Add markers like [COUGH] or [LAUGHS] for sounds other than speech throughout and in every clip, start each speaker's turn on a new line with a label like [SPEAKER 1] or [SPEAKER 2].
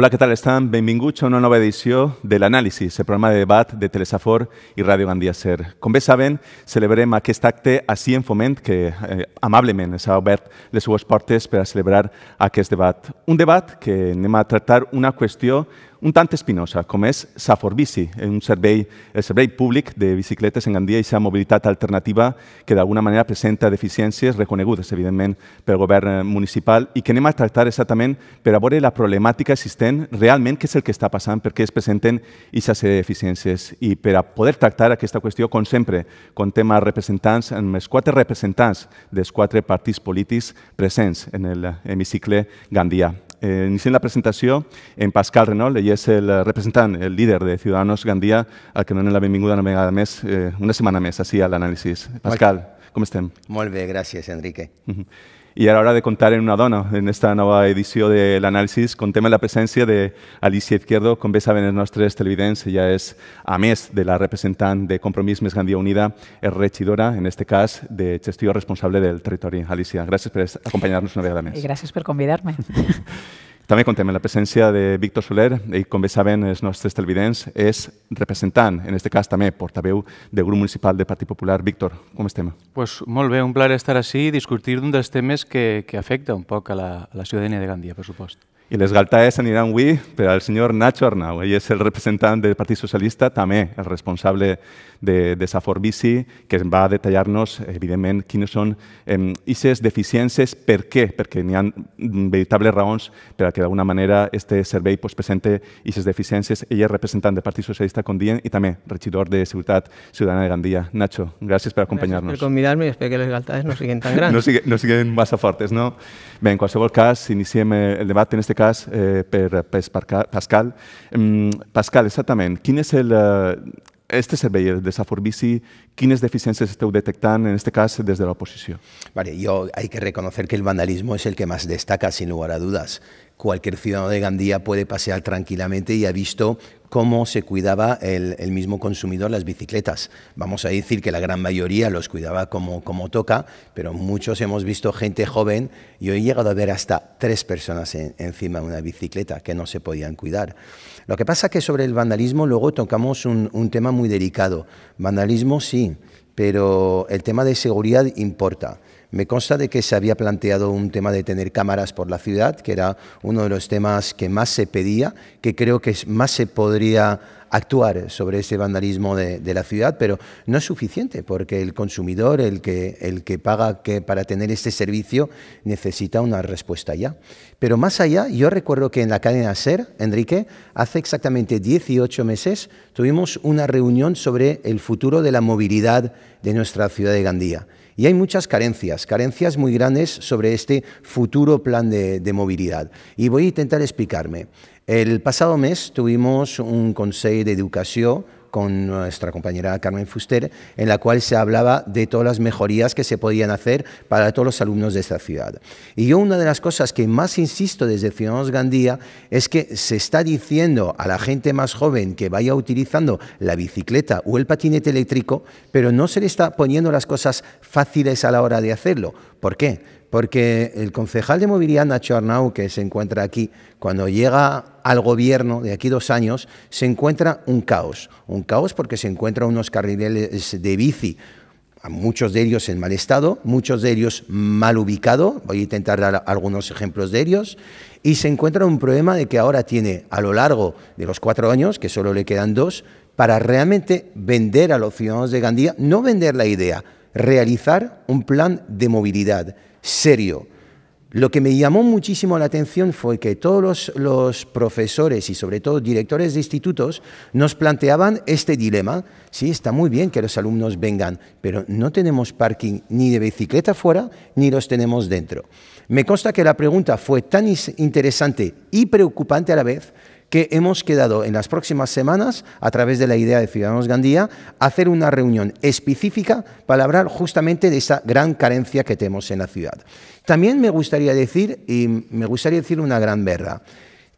[SPEAKER 1] Hola, què tal estan? Benvinguts a una nova edició de l'Anàlisi, el programa de debat de Telesafor i Ràdio Gandia Ser. Com bé saben, celebrem aquest acte així en Foment, que eh, amablement s'ha obert les seues portes per a celebrar aquest debat. Un debat que anem a tractar una qüestió un tant espinosa, com és Bici, un servei, el servei públic de bicicletes en Gandia i sa mobilitat alternativa que d'alguna manera presenta deficiències reconegudes, evidentment, pel govern eh, municipal i que anem a tractar exactament per a veure la problemàtica existent, realment què és el que està passant, per què es presenten aquestes deficiències. I per a poder tractar aquesta qüestió, com sempre, contem amb representants, amb els quatre representants dels quatre partits polítics presents en l'hemicicle Gandia eh, iniciem la presentació en Pascal Renault, ell és el eh, representant, el líder de Ciudadanos Gandia, al que donem la benvinguda una vegada més, eh, una setmana més, així a l'anàlisi. Pascal, com estem?
[SPEAKER 2] Molt bé, gràcies, Enrique.
[SPEAKER 1] Uh -huh. y a la hora de contar en una dona, en esta nueva edición del análisis, de la presencia de Alicia Izquierdo, con besa saben nuestros televidentes, ya ella es, a mes, de la representante de Compromís Més Unida, es rechidora en este caso, de gestión responsable del territorio. Alicia, gracias por acompañarnos una vez a la y Y gracias
[SPEAKER 3] por [LAUGHS]
[SPEAKER 1] També contem amb la presència de Víctor Soler, i com bé saben els nostres televidents, és representant, en aquest cas també portaveu del grup municipal del Partit Popular. Víctor, com estem?
[SPEAKER 4] Pues molt bé, un plaer estar així i discutir d'un dels temes que, que afecta un poc a la, a la ciutadania de Gandia, per supost.
[SPEAKER 1] I les galtaes aniran avui per al senyor Nacho Arnau. Ell és el representant del Partit Socialista, també el responsable de, de Safor Bici, que va detallar-nos, evidentment, quines són aquestes eh, deficiències, per què, perquè n'hi ha veritables raons per a que d'alguna manera este servei pues, presente aquestes deficiències. Ell és representant del Partit Socialista, com dient, i també regidor de Ciutat Ciutadana de Gandia. Nacho, gràcies per acompanyar-nos. Gràcies per convidar-me
[SPEAKER 5] i espero que les galtades no siguin tan grans. No
[SPEAKER 1] siguin, no siguin massa fortes, no? Bé, en qualsevol cas, iniciem el debat en este cas eh, per, per Pascal. Mm, Pascal, exactament, quin és el, eh, este servei, de desaforbici, ¿quines deficiències esteu detectant, en este
[SPEAKER 2] cas, des de l'oposició? Vale, jo, hay que reconocer que el vandalismo és el que más destaca, sin lugar a dudas. cualquier ciudadano de Gandía puede pasear tranquilamente y ha visto cómo se cuidaba el, mismo consumidor las bicicletas. Vamos a decir que la gran mayoría los cuidaba como, toca, pero muchos hemos visto gente joven. y hoy he llegado a ver hasta tres personas encima de una bicicleta que no se podían cuidar. Lo que pasa es que sobre el vandalismo luego tocamos un tema muy delicado. Vandalismo sí, pero el tema de seguridad importa. Me consta de que se había planteado un tema de tener cámaras por la ciudad, que era uno de los temas que más se pedía, que creo que más se podría actuar sobre ese vandalismo de, la ciudad, pero no es suficiente porque el consumidor, el que, paga para tener este servicio, necesita una respuesta ya. Pero más allá, yo recuerdo que en la cadena SER, Enrique, hace exactamente 18 meses tuvimos una reunión sobre el futuro de la movilidad de nuestra ciudad de Gandía. Y hay muchas carencias, carencias muy grandes sobre este futuro plan de, movilidad. Y voy a intentar explicarme. El pasado mes tuvimos un consejo de educación con nuestra compañera Carmen Fuster, en la cual se hablaba de todas las mejorías que se podían hacer para todos los alumnos de esta ciudad. Y yo una de las cosas que más insisto desde Ciudadanos Gandía es que se está diciendo a la gente más joven que vaya utilizando la bicicleta o el patinete eléctrico, pero no se le está poniendo las cosas fáciles a la hora de hacerlo. ¿Por qué? Porque el concejal de movilidad Nacho Arnau, que se encuentra aquí, cuando llega al gobierno de aquí dos años, se encuentra un caos. Un caos porque se encuentran unos carriles de bici, muchos de ellos en mal estado, muchos de ellos mal ubicados, voy a intentar dar algunos ejemplos de ellos, y se encuentra un problema de que ahora tiene a lo largo de los cuatro años, que solo le quedan dos, para realmente vender a los ciudadanos de Gandía, no vender la idea, realizar un plan de movilidad serio. Lo que me llamó muchísimo la atención fue que todos los, profesores y sobre todo directores de institutos nos planteaban este dilema. Sí, está muy bien que los alumnos vengan, pero no tenemos parking ni de bicicleta fuera ni los tenemos dentro. Me consta que la pregunta fue tan interesante y preocupante a la vez que hemos quedado en las próximas semanas, a través de la idea de Ciudadanos Gandía, hacer una reunión específica para hablar justamente de esa gran carencia que tenemos en la ciudad. También me gustaría decir, y me gustaría decir una gran verdad,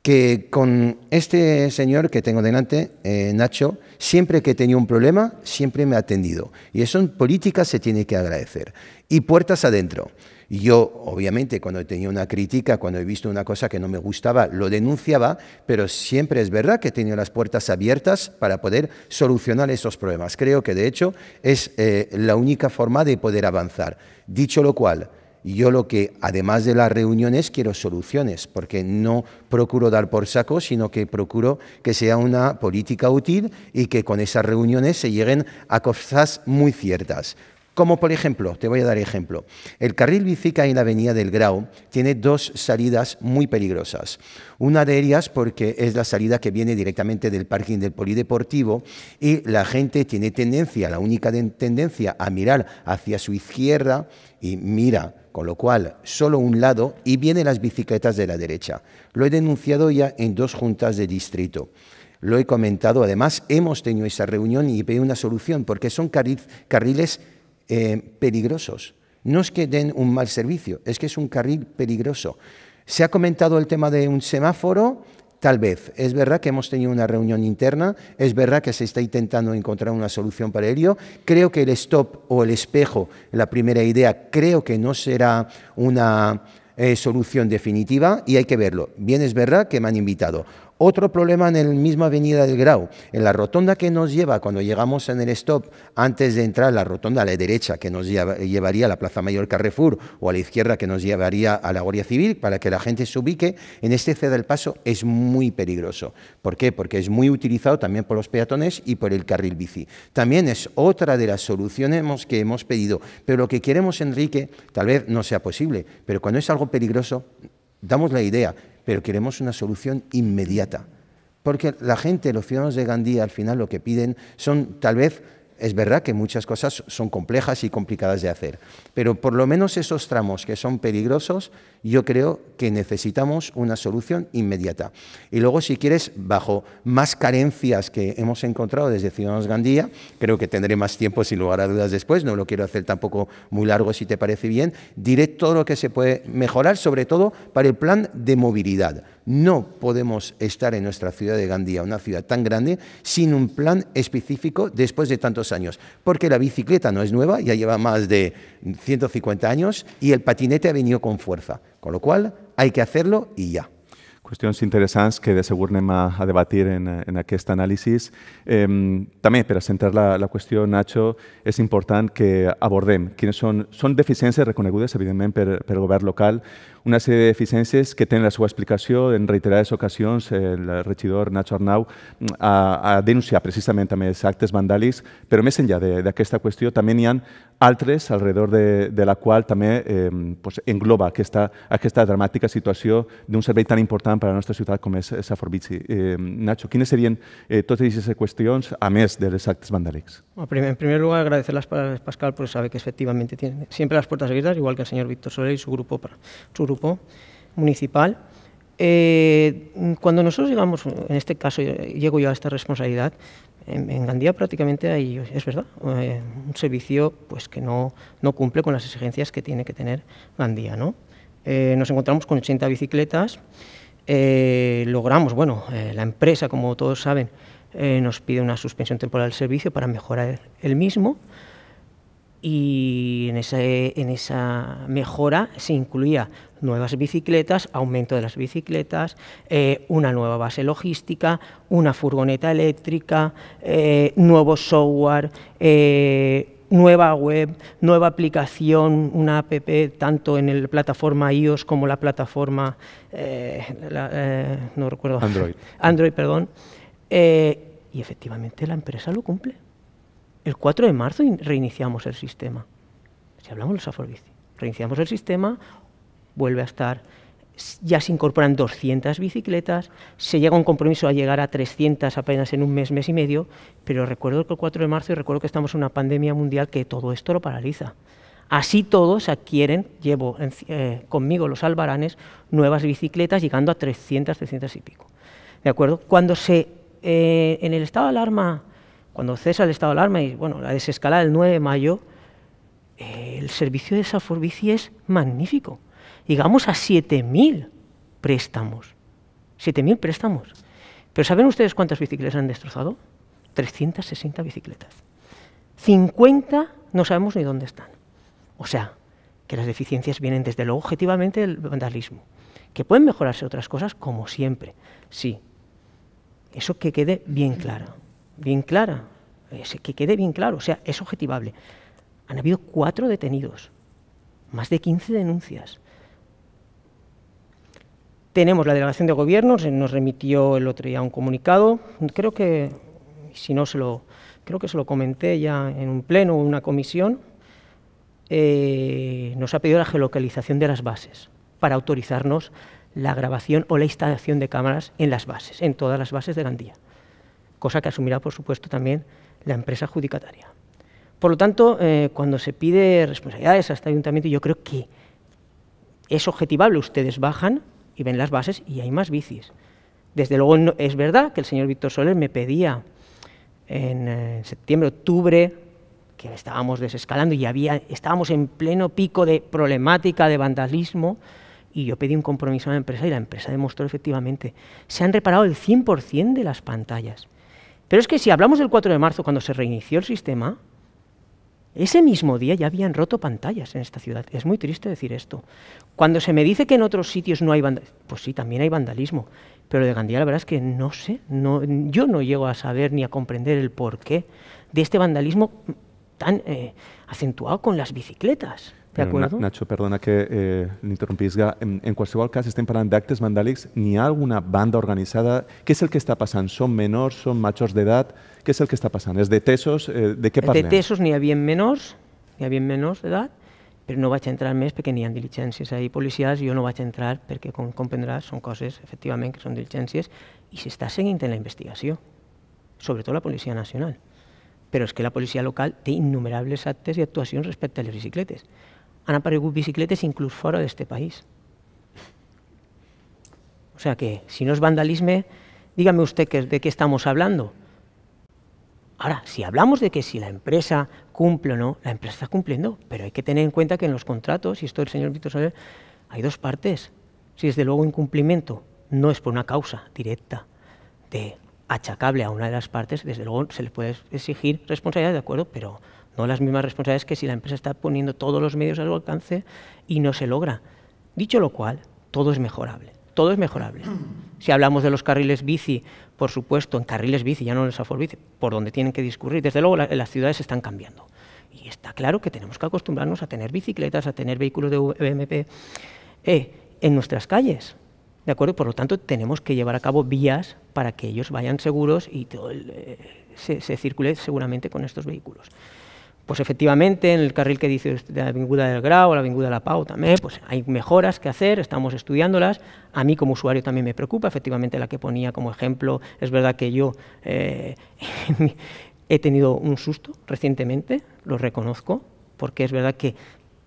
[SPEAKER 2] que con este señor que tengo delante, eh, Nacho, siempre que he tenido un problema, siempre me ha atendido. Y eso en política se tiene que agradecer. Y puertas adentro yo, obviamente, cuando he tenido una crítica, cuando he visto una cosa que no me gustaba, lo denunciaba, pero siempre es verdad que he tenido las puertas abiertas para poder solucionar esos problemas. Creo que, de hecho, es eh, la única forma de poder avanzar. Dicho lo cual, yo lo que, además de las reuniones, quiero soluciones, porque no procuro dar por saco, sino que procuro que sea una política útil y que con esas reuniones se lleguen a cosas muy ciertas. Como por ejemplo, te voy a dar ejemplo, el carril bici en la avenida del Grau tiene dos salidas muy peligrosas. Una de ellas porque es la salida que viene directamente del parking del polideportivo y la gente tiene tendencia, la única tendencia a mirar hacia su izquierda y mira con lo cual solo un lado y vienen las bicicletas de la derecha. Lo he denunciado ya en dos juntas de distrito. Lo he comentado, además hemos tenido esa reunión y pedido una solución porque son carriles eh, peligrosos. No es que den un mal servicio, es que es un carril peligroso. Se ha comentado el tema de un semáforo, Tal vez. Es verdad que hemos tenido una reunión interna, es verdad que se está intentando encontrar una solución para ello. Creo que el stop o el espejo, la primera idea, creo que no será una eh, solución definitiva y hay que verlo. Bien es verdad que me han invitado. Otro problema en la misma avenida del Grau, en la rotonda que nos lleva cuando llegamos en el stop, antes de entrar la rotonda a la derecha que nos llevaría a la Plaza Mayor Carrefour o a la izquierda que nos llevaría a la Guardia Civil, para que la gente se ubique, en este ceda del paso es muy peligroso. ¿Por qué? Porque es muy utilizado también por los peatones y por el carril bici. También es otra de las soluciones que hemos pedido, pero lo que queremos, Enrique, tal vez no sea posible, pero cuando es algo peligroso, damos la idea, pero queremos una solución inmediata. Porque la gente, los ciudadanos de Gandía, al final lo que piden son tal vez es verdad que muchas cosas son complejas y complicadas de hacer, pero por lo menos esos tramos que son peligrosos, yo creo que necesitamos una solución inmediata. Y luego, si quieres, bajo más carencias que hemos encontrado desde Ciudadanos Gandía, creo que tendré más tiempo sin lugar a dudas después, no lo quiero hacer tampoco muy largo si te parece bien, diré todo lo que se puede mejorar, sobre todo para el plan de movilidad no podemos estar en nuestra ciudad de Gandía, una ciudad tan grande, sin un plan específico después de tantos años. Porque la bicicleta no es nueva, ya lleva más de 150 años y el patinete ha venido con fuerza. Con lo cual hay que hacerlo y
[SPEAKER 1] ya. Cuestiones interesantes que de seguro no a, a debatir en, este análisis. Em, También, Eh, centrar la, cuestión, Nacho, es importante que abordemos. quiénes son son deficiencias reconegudes, evidentemente per, el gobierno local, una sèrie de deficiències que tenen la seva explicació. En reiterades ocasions, eh, el regidor Nacho Arnau ha, mm, ha denunciat precisament també els actes vandàlics, però més enllà d'aquesta qüestió també n'hi ha altres alrededor de, de la qual també eh, pues, engloba aquesta, aquesta dramàtica situació d'un servei tan important per a la nostra ciutat com és Saforbici. Eh, Nacho, quines serien eh, totes aquestes qüestions, a més de les actes vandàlics?
[SPEAKER 5] En primer lloc, agradecer les paraules, Pascal, però sabe que efectivament tiene siempre las puertas abiertas, igual que el senyor Víctor Soler i su grupo, su grupo municipal. Eh, cuando nosotros llegamos, en este caso llego yo a esta responsabilidad, en, Gandía prácticamente hay, es verdad, eh, un servicio pues, que no, no, cumple con las exigencias que tiene que tener Gandía. ¿no? Eh, nos encontramos con 80 bicicletas, logramos, bueno, la empresa, como todos saben, nos pide una suspensión temporal del servicio para mejorar el mismo y en, esa, en esa mejora se incluía nuevas bicicletas, aumento de las bicicletas, eh, una nueva base logística, una furgoneta eléctrica, eh, nuevo software, eh, nueva web, nueva aplicación, una app tanto en la plataforma iOS como la plataforma, no recuerdo, Android, Android perdón, y efectivamente la empresa lo cumple. El 4 de marzo reiniciamos el sistema. Si hablamos de bici reiniciamos el sistema, vuelve a estar. Ya se incorporan 200 bicicletas, se llega a un compromiso a llegar a 300 apenas en un mes, mes y medio, pero recuerdo que el 4 de marzo y recuerdo que estamos en una pandemia mundial que todo esto lo paraliza. Así todos adquieren, llevo eh, conmigo los albaranes, nuevas bicicletas llegando a 300, 300 y pico. ¿De acuerdo? Cuando se, eh, en el estado de alarma, cuando cesa el estado de alarma y bueno, la desescalada del 9 de mayo, eh, el servicio de esa es magnífico llegamos a 7.000 préstamos. 7.000 préstamos. Pero ¿saben ustedes cuántas bicicletas han destrozado? 360 bicicletas. 50 no sabemos ni dónde están. O sea, que las deficiencias vienen desde luego objetivamente del vandalismo. Que pueden mejorarse otras cosas como siempre, sí. Eso que quede bien claro. bien clara, que quede bien claro, o sea, es objetivable. Han habido cuatro detenidos, más de 15 denuncias, tenemos la delegación de gobierno, nos remitió el otro día un comunicado, creo que, si no se lo, creo que se lo comenté ya en un pleno o una comisión, eh, nos ha pedido la geolocalización de las bases para autorizarnos la grabación o la instalación de cámaras en las bases, en todas las bases de Gandía, cosa que asumirá, por supuesto, también la empresa adjudicataria. Por lo tanto, eh, cuando se pide responsabilidades a este ayuntamiento, yo creo que es objetivable, ustedes bajan, y ven las bases y hay más bicis. Desde luego es verdad que el señor Víctor Soler me pedía eh, en, septiembre, octubre, que estábamos desescalando y había, estábamos en pleno pico de problemática de vandalismo y yo pedí un compromiso a la empresa y la empresa demostró efectivamente, se han reparado el 100% de las pantallas. Pero es que si hablamos del 4 de marzo, cuando se reinició el sistema, ese mismo día ya habían roto pantallas en esta ciudad. Es muy triste decir esto. Cuando se me dice que en otros sitios no hay vandalismo, pues sí, también hay vandalismo. Pero de Gandía la verdad es que no sé, yo no llego a saber ni a comprender el porqué de este vandalismo tan eh, acentuado con las bicicletas.
[SPEAKER 1] De eh, acuerdo. Na, Nacho, perdona que eh, l'interrompisca. En, en qualsevol cas, estem parlant d'actes vandàlics. N'hi ha alguna banda organitzada? Què és el que està passant? Són menors? Són majors d'edat? Què és el que està passant? Els detesos, eh, de què parlem? Els detesos
[SPEAKER 5] n'hi havia menors, n'hi havia menors d'edat, però no vaig entrar més perquè n'hi ha diligències ahir policials i jo no vaig entrar perquè, com comprendràs, són coses, efectivament, que són diligències i s'està seguint en la investigació, sobretot la Policia Nacional. Però és que la policia local té innumerables actes i actuacions respecte a les bicicletes. han bicicletas incluso fuera de este país. O sea que, si no es vandalismo, dígame usted que, de qué estamos hablando. Ahora, si hablamos de que si la empresa cumple o no, la empresa está cumpliendo, pero hay que tener en cuenta que en los contratos, y esto el señor Víctor Soler, hay dos partes. Si desde luego incumplimiento no es por una causa directa de achacable a una de las partes, desde luego se le puede exigir responsabilidad, de acuerdo, pero no las mismas responsabilidades que si la empresa está poniendo todos los medios a su alcance y no se logra. Dicho lo cual, todo es mejorable, todo es mejorable. Si hablamos de los carriles bici, por supuesto, en carriles bici, ya no en el bici, por donde tienen que discurrir, desde luego las ciudades están cambiando. Y está claro que tenemos que acostumbrarnos a tener bicicletas, a tener vehículos de VMP eh, en nuestras calles. ¿De acuerdo? Por lo tanto, tenemos que llevar a cabo vías para que ellos vayan seguros y eh, se circule seguramente con estos vehículos. Pues efectivamente, en el carril que dice de la vinguda del Grau, la vinguda de la Pau también, pues hay mejoras que hacer, estamos estudiándolas. A mí como usuario también me preocupa, efectivamente la que ponía como ejemplo, es verdad que yo eh, [LAUGHS] he tenido un susto recientemente, lo reconozco, porque es verdad que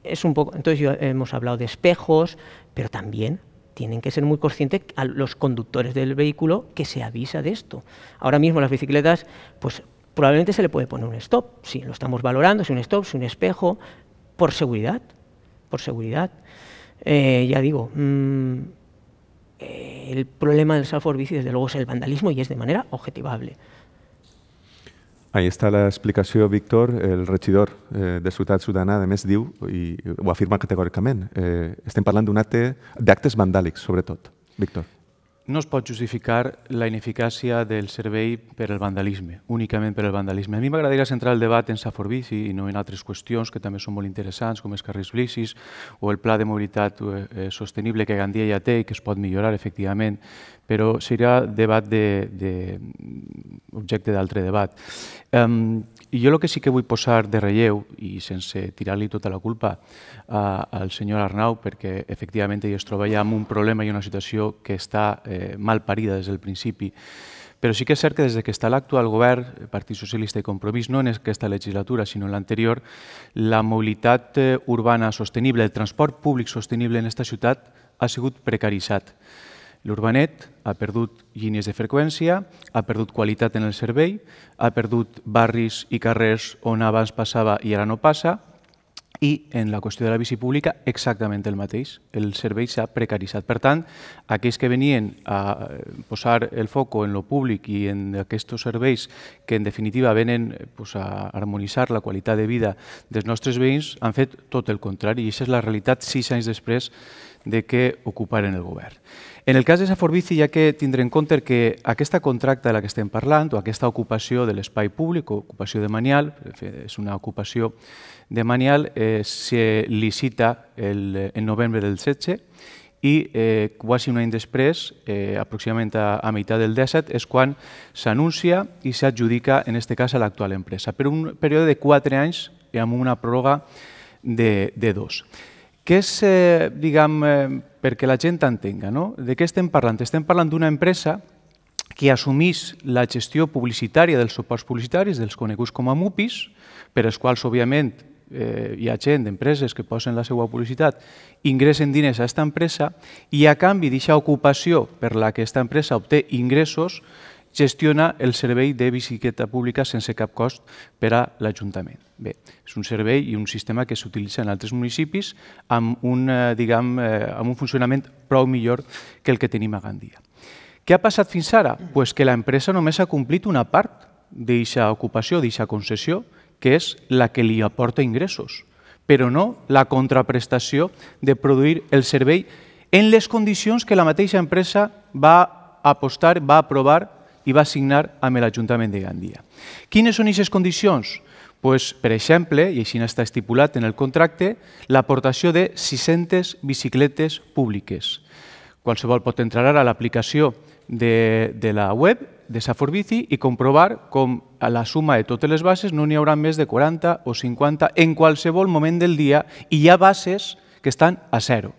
[SPEAKER 5] es un poco... Entonces yo, hemos hablado de espejos, pero también tienen que ser muy conscientes los conductores del vehículo que se avisa de esto. Ahora mismo las bicicletas, pues probablemente se le puede poner un stop, si lo estamos valorando, si un stop, si un espejo, por seguridad, por seguridad. Eh, ya digo, mm, el problema del Salford Bici desde luego es el vandalismo y es de manera objetivable.
[SPEAKER 1] Ahí está la explicación, Víctor, el regidor eh, de Ciudad Sudana, de Mesdiu, diu, afirma categóricamente eh, hablando de de vandálicos sobre todo, Víctor.
[SPEAKER 4] no es pot justificar la ineficàcia del servei per al vandalisme, únicament per al vandalisme. A mi m'agradaria centrar el debat en Saforbici i no en altres qüestions que també són molt interessants, com els carrers blicis o el pla de mobilitat eh, eh, sostenible que Gandia ja té i que es pot millorar, efectivament, però serà debat de, de objecte d'altre debat. Um, i jo el que sí que vull posar de relleu, i sense tirar-li tota la culpa a, al senyor Arnau, perquè efectivament ell es troba ja amb un problema i una situació que està eh, mal parida des del principi, però sí que és cert que des que està l'actual govern, Partit Socialista i Compromís, no en aquesta legislatura, sinó en l'anterior, la mobilitat eh, urbana sostenible, el transport públic sostenible en aquesta ciutat ha sigut precaritzat. L'Urbanet ha perdut línies de freqüència, ha perdut qualitat en el servei, ha perdut barris i carrers on abans passava i ara no passa, i en la qüestió de la bici pública exactament el mateix. El servei s'ha precaritzat. Per tant, aquells que venien a eh, posar el foc en lo públic i en aquests serveis que en definitiva venen pues, a harmonitzar la qualitat de vida dels nostres veïns han fet tot el contrari i aquesta és la realitat sis anys després de que ocuparen el govern. En el cas de Saforbici ja que tindrem en compte que aquesta contracta de la que estem parlant, o aquesta ocupació de l'espai públic, ocupació de Manial, és una ocupació de Manial, eh, se licita el, en novembre del 16 i eh, quasi un any després, eh, aproximadament a, a meitat del 17, és quan s'anuncia i s'adjudica, en aquest cas, a l'actual empresa, per un període de quatre anys amb una pròrroga de, de dos que és, eh, diguem, eh, perquè la gent entenga, no? de què estem parlant? Estem parlant d'una empresa que assumís la gestió publicitària dels suports publicitaris, dels coneguts com a MUPIs, per als quals, òbviament, eh, hi ha gent d'empreses que posen la seva publicitat, ingressen diners a aquesta empresa i a canvi d'aquesta ocupació per la que aquesta empresa obté ingressos, gestiona el servei de bicicleta pública sense cap cost per a l'Ajuntament. Bé, és un servei i un sistema que s'utilitza en altres municipis amb un, eh, diguem, eh, amb un funcionament prou millor que el que tenim a Gandia. Què ha passat fins ara? Pues que l'empresa només ha complit una part d'eixa ocupació, d'eixa concessió, que és la que li aporta ingressos, però no la contraprestació de produir el servei en les condicions que la mateixa empresa va apostar, va aprovar i va signar amb l'Ajuntament de Gandia. Quines són aquestes condicions? pues, per exemple, i així està estipulat en el contracte, l'aportació de 600 bicicletes públiques. Qualsevol pot entrar ara a l'aplicació de, de la web de Saforbici i comprovar com a la suma de totes les bases no n'hi haurà més de 40 o 50 en qualsevol moment del dia i hi ha bases que estan a zero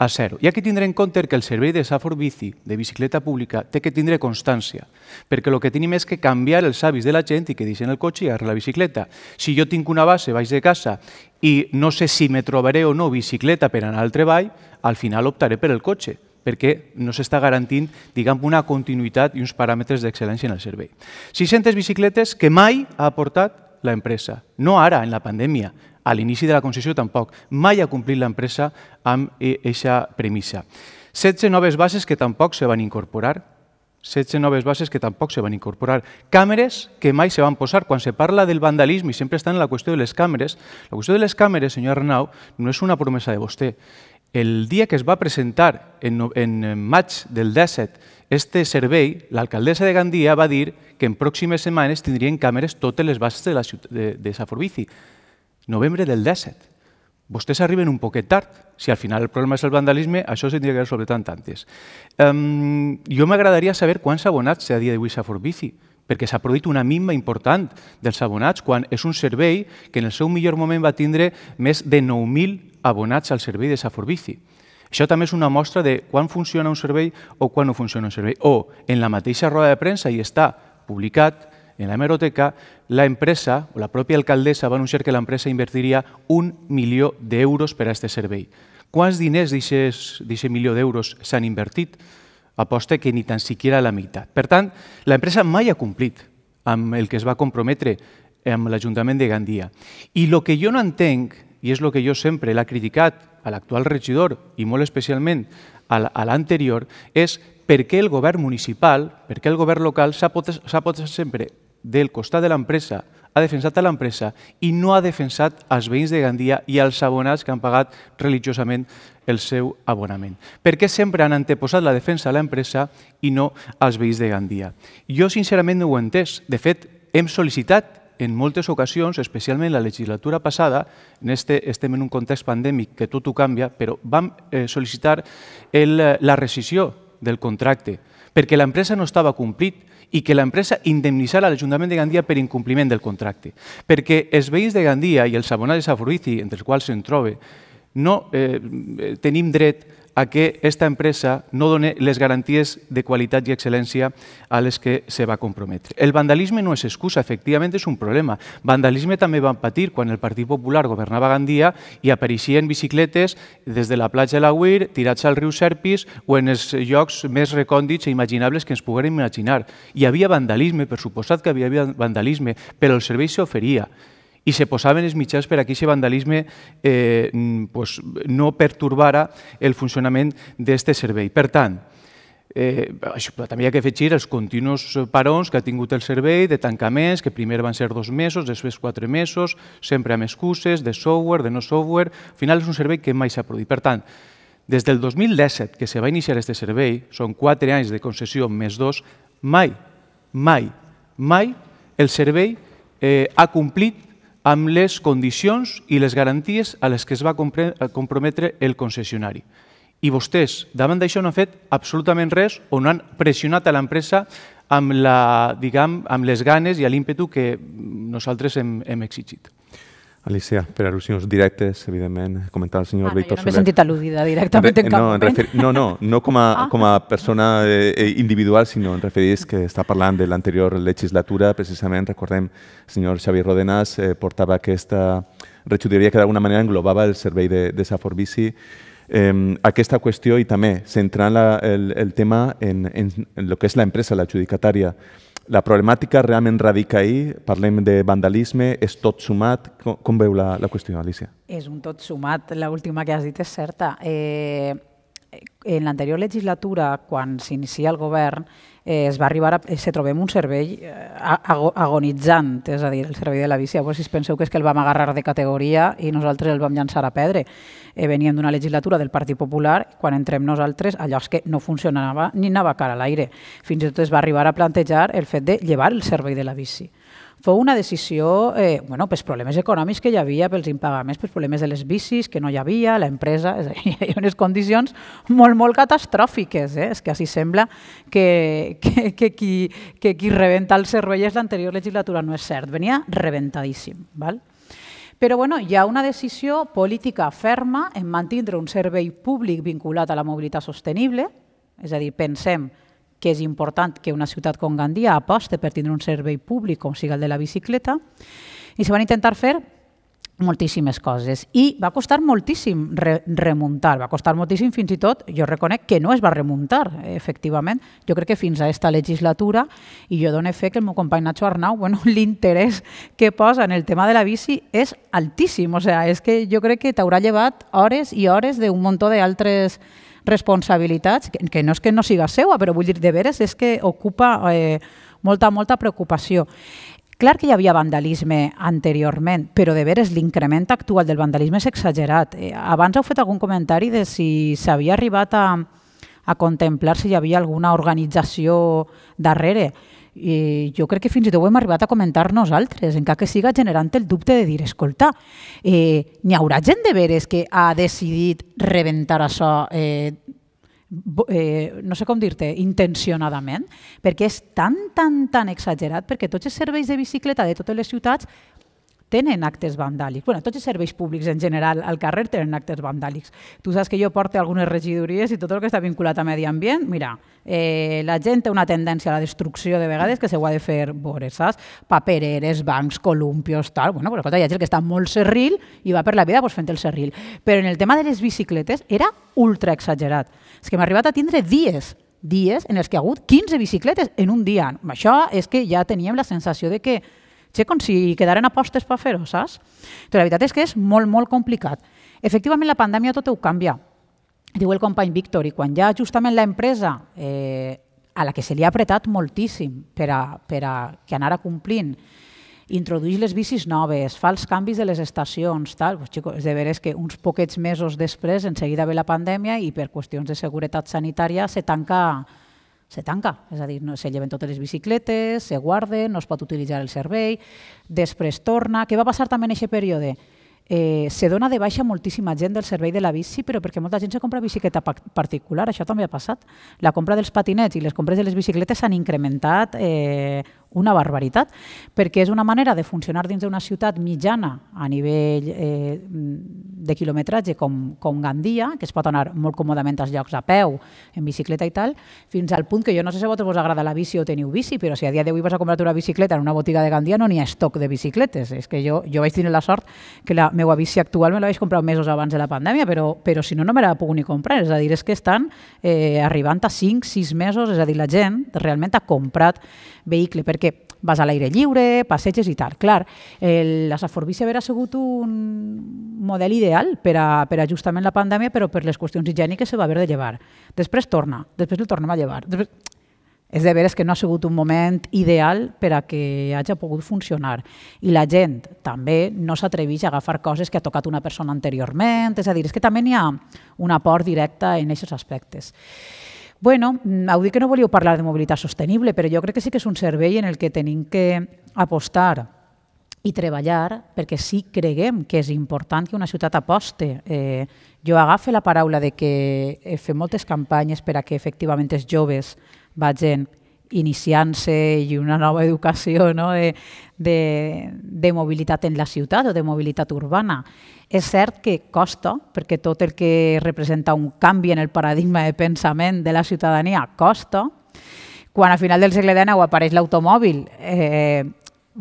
[SPEAKER 4] a zero. I aquí que en compte que el servei de Safor Bici, de bicicleta pública, té que tindre constància, perquè el que tenim és que canviar els avis de la gent i que deixen el cotxe i agarren la bicicleta. Si jo tinc una base baix de casa i no sé si me trobaré o no bicicleta per anar al treball, al final optaré per el cotxe perquè no s'està garantint diguem, una continuïtat i uns paràmetres d'excel·lència en el servei. 600 bicicletes que mai ha aportat l'empresa. No ara, en la pandèmia, a l'inici de la concessió tampoc. Mai ha complit l'empresa amb aquesta premissa. 16 noves bases que tampoc se van incorporar, 16 noves bases que tampoc se van incorporar, càmeres que mai se van posar. Quan se parla del vandalisme i sempre està en la qüestió de les càmeres, la qüestió de les càmeres, senyor Arnau, no és una promesa de vostè. El dia que es va presentar en, en maig del 17 este servei, l'alcaldessa de Gandia va dir que en pròximes setmanes tindrien càmeres totes les bases de, la, de Saforbici novembre del 17. Vostès arriben un poquet tard. Si al final el problema és el vandalisme, això s'hauria d'haver solventat antes. Um, jo m'agradaria saber quants abonats a dia d'avui a fort bici, perquè s'ha produït una mimba important dels abonats, quan és un servei que en el seu millor moment va tindre més de 9.000 abonats al servei de Saforbici. Això també és una mostra de quan funciona un servei o quan no funciona un servei. O en la mateixa roda de premsa hi està publicat en la hemeroteca, la empresa, o la propia alcaldessa, va anunciar que l'empresa invertiria un milió d'euros per a aquest servei. Quants diners d'aquest milió d'euros s'han invertit? Aposta que ni tan siquiera la meitat. Per tant, l'empresa mai ha complit amb el que es va comprometre amb l'Ajuntament de Gandia. I el que jo no entenc, i és el que jo sempre l'ha criticat a l'actual regidor i molt especialment a l'anterior, és per què el govern municipal, per què el govern local s'ha posat sempre del costat de l'empresa, ha defensat a l'empresa i no ha defensat els veïns de Gandia i els abonats que han pagat religiosament el seu abonament. Per què sempre han anteposat la defensa a l'empresa i no als veïns de Gandia? Jo sincerament no ho he entès. De fet, hem sol·licitat en moltes ocasions, especialment la legislatura passada, en este, estem en un context pandèmic que tot ho canvia, però vam eh, sol·licitar el, la rescisió del contracte, perquè l'empresa no estava complint i que l'empresa indemnitzara l'Ajuntament de Gandia per incompliment del contracte. Perquè els veïns de Gandia i els abonats de Saforuici, entre els quals se'n troba, no eh, tenim dret a a que esta empresa no done les garanties de qualitat i excel·lència a les que se va comprometre. El vandalisme no és excusa, efectivament és un problema. Vandalisme també van patir quan el Partit Popular governava Gandia i apareixien bicicletes des de la platja de la Huir, tirats al riu Serpis o en els llocs més recòndits i e imaginables que ens poguessin imaginar. Hi havia vandalisme, per suposat que hi havia vandalisme, però el servei s'oferia. Se i se posaven els mitjans per a que aquest vandalisme eh, pues, no perturbara el funcionament d'aquest servei. Per tant, Eh, això, però també hi ha que afegir els continus parons que ha tingut el servei de tancaments, que primer van ser dos mesos, després quatre mesos, sempre amb excuses, de software, de no software... Al final és un servei que mai s'ha produït. Per tant, des del 2017 que se va iniciar aquest servei, són quatre anys de concessió més dos, mai, mai, mai el servei eh, ha complit amb les condicions i les garanties a les que es va comprometre el concessionari. I vostès, davant d'això, no han fet absolutament res o no han pressionat a l'empresa amb, la, amb les ganes i l'ímpetu que nosaltres hem, hem exigit.
[SPEAKER 1] Alicia, per al·lusions directes, evidentment, comentar el senyor ah, Víctor Soler. No, jo m'he sentit al·ludida directament en cap no, en refer... no, no, no com a, ah. com a persona eh, eh, individual, sinó en referís que està parlant de l'anterior legislatura, precisament, recordem, el senyor Xavier Rodenas eh, portava aquesta regidoria que d'alguna manera englobava el servei de, de Safor Bici, eh, aquesta qüestió i també centrant la, el, el tema en, en, en el que és l'empresa, l'adjudicatària, la la problemàtica realment radica ahir, parlem de vandalisme, és tot sumat. Com, com veu la, la qüestió, Alicia?
[SPEAKER 3] És un tot sumat, L última que has dit és certa. Eh, en l'anterior legislatura, quan s'inicia el govern, eh, es va arribar a eh, se trobem un cervell eh, agonitzant, és a dir, el cervell de la bici. Llavors, si penseu que és que el vam agarrar de categoria i nosaltres el vam llançar a pedre. Eh, veníem d'una legislatura del Partit Popular, quan entrem nosaltres, allò és que no funcionava ni anava cara a l'aire. Fins i tot es va arribar a plantejar el fet de llevar el servei de la bici Fou una decisió eh, bueno, pels problemes econòmics que hi havia, pels impagaments, pels problemes de les bicis, que no hi havia, l'empresa, és a dir, [LAUGHS] hi havia unes condicions molt, molt catastròfiques. Eh? És que així sembla que, que, que, qui, que qui rebenta el cervell és l'anterior legislatura, no és cert. Venia rebentadíssim. Val? Però bueno, hi ha una decisió política ferma en mantindre un servei públic vinculat a la mobilitat sostenible, és a dir, pensem que és important que una ciutat com Gandia aposte per tindre un servei públic com sigui el de la bicicleta, i se van intentar fer moltíssimes coses i va costar moltíssim re remuntar, va costar moltíssim fins i tot, jo reconec que no es va remuntar, efectivament, jo crec que fins a aquesta legislatura, i jo dono fe que el meu company Nacho Arnau, bueno, [LAUGHS] l'interès que posa en el tema de la bici és altíssim, o sea, és que jo crec que t'haurà llevat hores i hores d'un munt d'altres responsabilitats, que no és que no siga seua, però vull dir, de veres és que ocupa eh, molta, molta preocupació. Clar que hi havia vandalisme anteriorment, però de veres l'increment actual del vandalisme és exagerat. Eh, abans heu fet algun comentari de si s'havia arribat a, a contemplar si hi havia alguna organització darrere. I jo crec que fins i tot ho hem arribat a comentar nosaltres, encara que siga generant el dubte de dir, escolta, eh, n'hi haurà gent de veres que ha decidit rebentar això eh, eh, no sé com dir-te, intencionadament, perquè és tan, tan, tan exagerat, perquè tots els serveis de bicicleta de totes les ciutats tenen actes vandàlics. Bueno, tots els serveis públics en general al carrer tenen actes vandàlics. Tu saps que jo porto algunes regidories i tot el que està vinculat a medi ambient, mira, eh, la gent té una tendència a la destrucció de vegades que s'ho ha de fer veure, saps? Papereres, bancs, columpios, tal. Bueno, però hi ha gent que està molt serril i va per la vida doncs, fent el serril. Però en el tema de les bicicletes era ultra exagerat. És que m'ha arribat a tindre dies dies en els que ha hagut 15 bicicletes en un dia. això és que ja teníem la sensació de que Sé com si quedaren apostes per fer-ho, saps? Però la veritat és que és molt, molt complicat. Efectivament, la pandèmia tot ho canvia. Diu el company Víctor, i quan ja justament la empresa eh, a la que se li ha apretat moltíssim per a, per a que anara complint introduir les bicis noves, fa els canvis de les estacions, tal. Pues, és de veres que uns poquets mesos després, en seguida ve la pandèmia i per qüestions de seguretat sanitària se tanca, se tanca, és a dir, no, se lleven totes les bicicletes, se guarden, no es pot utilitzar el servei, després torna... Què va passar també en aquest període? Eh, se dona de baixa moltíssima gent del servei de la bici, però perquè molta gent se compra bicicleta particular, això també ha passat. La compra dels patinets i les compres de les bicicletes s'han incrementat eh, una barbaritat, perquè és una manera de funcionar dins d'una ciutat mitjana a nivell eh, de quilometratge com, com Gandia, que es pot anar molt còmodament als llocs a peu, en bicicleta i tal, fins al punt que jo no sé si a vosaltres vos agrada la bici o teniu bici, però si a dia d'avui vas a comprar una bicicleta en una botiga de Gandia no n'hi ha estoc de bicicletes. És que jo, jo vaig tenir la sort que la meva bici actual me la vaig comprar mesos abans de la pandèmia, però, però si no, no me la puc ni comprar. És a dir, és que estan eh, arribant a 5-6 mesos, és a dir, la gent realment ha comprat vehicle. Per perquè vas a l'aire lliure, passeges i tal. Clar, el, la Safor Vicever ha sigut un model ideal per a, per a justament la pandèmia, però per les qüestions higièniques se va haver de llevar. Després torna, després el tornem a llevar. Després, és de veres que no ha sigut un moment ideal per a que hagi pogut funcionar. I la gent també no s'atreveix a agafar coses que ha tocat una persona anteriorment, és a dir, és que també n'hi ha un aport directe en aquests aspectes. Bueno, mm, dit que no volíeu parlar de mobilitat sostenible, però jo crec que sí que és un servei en el que tenim que apostar i treballar perquè sí creguem que és important que una ciutat aposte. Eh, jo agafe la paraula de que eh, fem moltes campanyes per a que efectivament els joves vagin iniciant-se i una nova educació no? de, de, de mobilitat en la ciutat o de mobilitat urbana. És cert que costa, perquè tot el que representa un canvi en el paradigma de pensament de la ciutadania costa. Quan a final del segle XIX apareix l'automòbil, eh,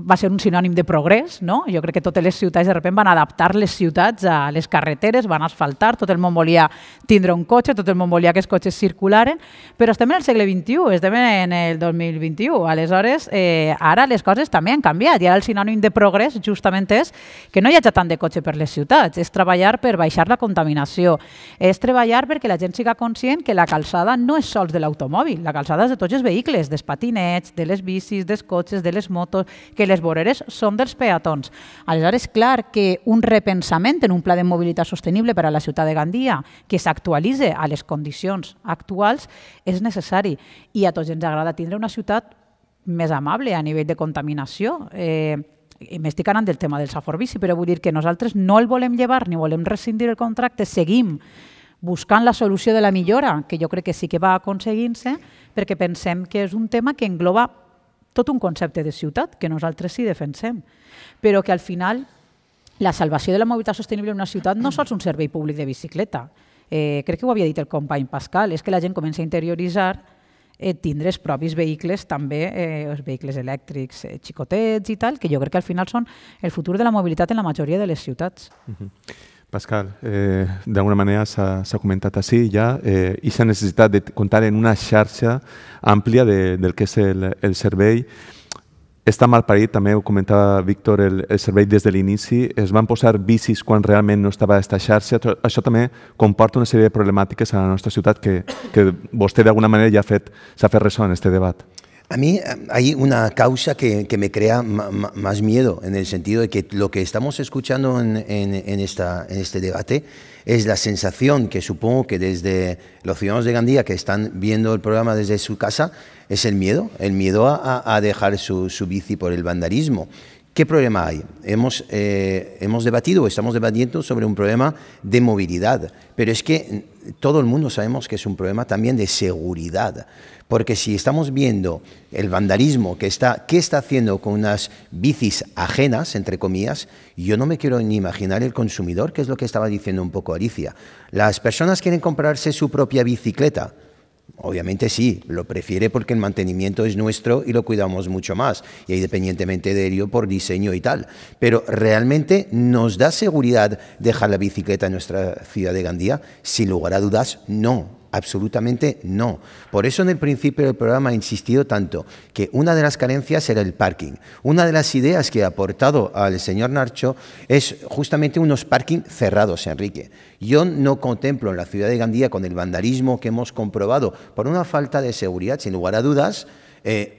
[SPEAKER 3] va ser un sinònim de progrés, no? Jo crec que totes les ciutats de repent van adaptar les ciutats a les carreteres, van asfaltar, tot el món volia tindre un cotxe, tot el món volia que els cotxes circularen, però estem en el segle XXI, estem en el 2021, aleshores eh, ara les coses també han canviat i ara el sinònim de progrés justament és que no hi hagi tant de cotxe per les ciutats, és treballar per baixar la contaminació, és treballar perquè la gent siga conscient que la calçada no és sols de l'automòbil, la calçada és de tots els vehicles, dels patinets, de les bicis, dels cotxes, de les motos, que les voreres són dels peatons. Aleshores, clar que un repensament en un pla de mobilitat sostenible per a la ciutat de Gandia que s'actualitzi a les condicions actuals és necessari. I a tots ens agrada tindre una ciutat més amable a nivell de contaminació. Eh, m'estic anant del tema del saforbici, però vull dir que nosaltres no el volem llevar ni volem rescindir el contracte, seguim buscant la solució de la millora, que jo crec que sí que va aconseguint-se, perquè pensem que és un tema que engloba tot un concepte de ciutat que nosaltres sí defensem, però que al final la salvació de la mobilitat sostenible en una ciutat no sols un servei públic de bicicleta. Eh, crec que ho havia dit el company Pascal, és que la gent comença a interioritzar eh, tindre els propis vehicles, també eh, els vehicles elèctrics eh, xicotets i tal, que jo crec que al final són el futur de la mobilitat en la majoria de les ciutats.
[SPEAKER 1] Uh mhm. -huh. Pascal, eh, d'alguna manera s'ha comentat així ja, eh, i s'ha necessitat de comptar en una xarxa àmplia de, del que és el, el servei. Està mal parit, també ho comentava Víctor, el, el servei des de l'inici. Es van posar bicis quan realment no estava aquesta xarxa. Això també comporta una sèrie de problemàtiques a la nostra ciutat que, que vostè d'alguna manera ja s'ha fet, fet ressò en aquest debat.
[SPEAKER 2] A mí eh, hay una causa que, me crea más miedo en el sentido de que lo que estamos escuchando en, en, esta, en, este debate es la sensación que supongo que desde los ciudadanos de Gandía que están viendo el programa desde su casa es el miedo, el miedo a, dejar su, su, bici por el vandalismo. ¿Qué problema hay? Hemos, eh, hemos debatido, estamos debatiendo sobre un problema de movilidad, pero es que todo el mundo sabemos que es un problema también de seguridad, porque si estamos viendo el vandalismo que está, ¿qué está haciendo con unas bicis ajenas, entre comillas? Yo no me quiero ni imaginar el consumidor, que es lo que estaba diciendo un poco Alicia. Las personas quieren comprarse su propia bicicleta, Obviamente sí, lo prefiere porque el mantenimiento es nuestro y lo cuidamos mucho más, y independientemente de ello por diseño y tal. Pero realmente nos da seguridad dejar la bicicleta en nuestra ciudad de Gandía? Sin lugar a dudas, no. Absolutamente no. Por eso en el principio del programa he insistido tanto que una de las carencias era el parking. Una de las ideas que ha aportado al señor Nacho es justamente unos parking cerrados, Enrique. Yo no contemplo en la ciudad de Gandía, con el vandalismo que hemos comprobado por una falta de seguridad, sin lugar a dudas, eh,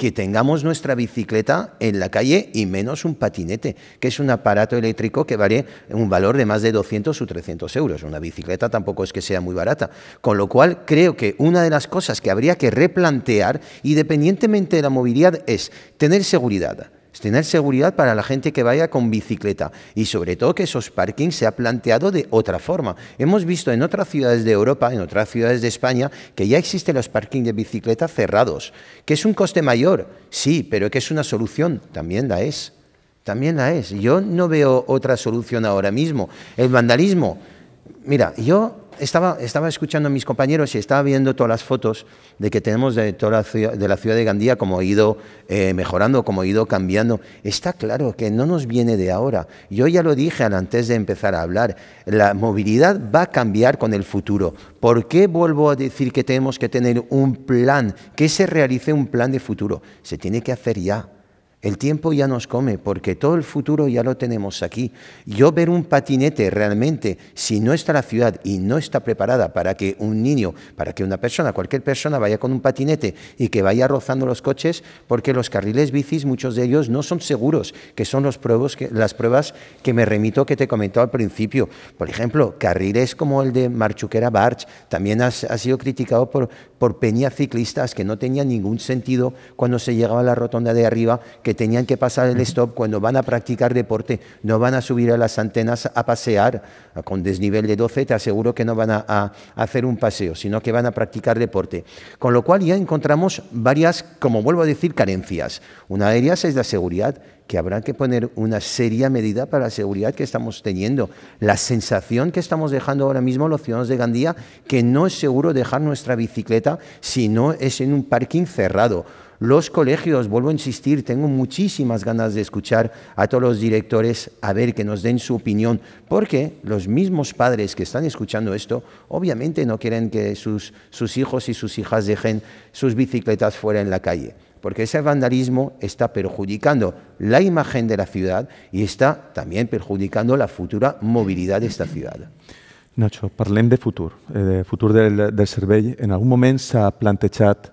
[SPEAKER 2] que tengamos nuestra bicicleta en la calle y menos un patinete, que es un aparato eléctrico que vale un valor de más de 200 o 300 euros. Una bicicleta tampoco es que sea muy barata. Con lo cual, creo que una de las cosas que habría que replantear, independientemente de la movilidad, es tener seguridad tener seguridad para la gente que vaya con bicicleta y sobre todo que esos parkings se ha planteado de otra forma. Hemos visto en otras ciudades de Europa, en otras ciudades de España, que ya existen los parkings de bicicleta cerrados, que es un coste mayor, sí, pero que es una solución, también la es. También la es. Yo no veo otra solución ahora mismo. El vandalismo. Mira, yo estaba, escuchando a mis compañeros y estaba viendo todas las fotos de que tenemos de, toda la, ciudad, de Gandía, como ha ido eh, mejorando, como ha ido cambiando. Está claro que no nos viene de ahora. Yo ya lo dije antes de empezar a hablar, la movilidad va a cambiar con el futuro. ¿Por qué vuelvo a decir que tenemos que tener un plan, que se realice un plan de futuro? Se tiene que hacer ya el tiempo ya nos come porque todo el futuro ya lo tenemos aquí. Yo ver un patinete realmente, si no está la ciudad y no está preparada para que un niño, para que una persona, cualquier persona vaya con un patinete y que vaya rozando los coches, porque los carriles bicis, muchos de ellos no son seguros, que son los pruebas, que, las pruebas que me remito que te comentaba al principio. Por ejemplo, carriles como el de Marchuquera Barch también ha sido criticado por, por peña ciclistas que no tenían ningún sentido cuando se llegaba a la rotonda de arriba, que tenían que pasar el stop cuando van a practicar deporte, no van a subir a las antenas a pasear con desnivel de 12, te aseguro que no van a, a hacer un paseo, sino que van a practicar deporte. Con lo cual ya encontramos varias, como vuelvo a decir, carencias. Una de ellas es la seguridad que habrá que poner una seria medida para la seguridad que estamos teniendo. La sensación que estamos dejando ahora mismo los ciudadanos de Gandía, que no es seguro dejar nuestra bicicleta si no es en un parking cerrado. Los colegios, vuelvo a insistir, tengo muchísimas ganas de escuchar a todos los directores a ver que nos den su opinión, porque los mismos padres que están escuchando esto, obviamente no quieren que sus, sus hijos y sus hijas dejen sus bicicletas fuera en la calle porque ese vandalismo está perjudicando la imagen de la ciudad y está también perjudicando la futura movilidad de esta ciudad.
[SPEAKER 1] Nacho, parlem de futuro el eh, del, del servei. En algún moment s'ha plantejat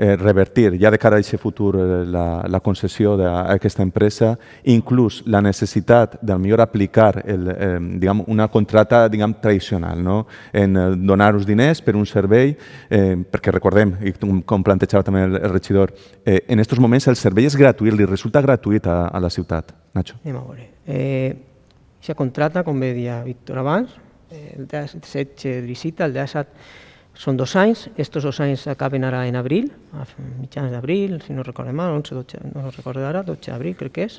[SPEAKER 1] eh, revertir ja de cara a aquest futur eh, la, la concessió d'aquesta empresa, inclús la necessitat de millor aplicar el, eh, diguem, una contrata diguem, tradicional, no? en eh, donar uns diners per un servei, eh, perquè recordem, i com plantejava també el, el regidor, eh, en aquests moments el servei és gratuït, li resulta gratuït a, a la ciutat. Nacho.
[SPEAKER 5] Anem a veure. Eh, se contrata, com bé dia Víctor abans, eh, el 17 de visita, el 17 són dos anys, aquests dos anys acaben ara en abril, a mitjans d'abril, si no recordo mal, 11, 12, no recordo ara, 12 d'abril crec que és.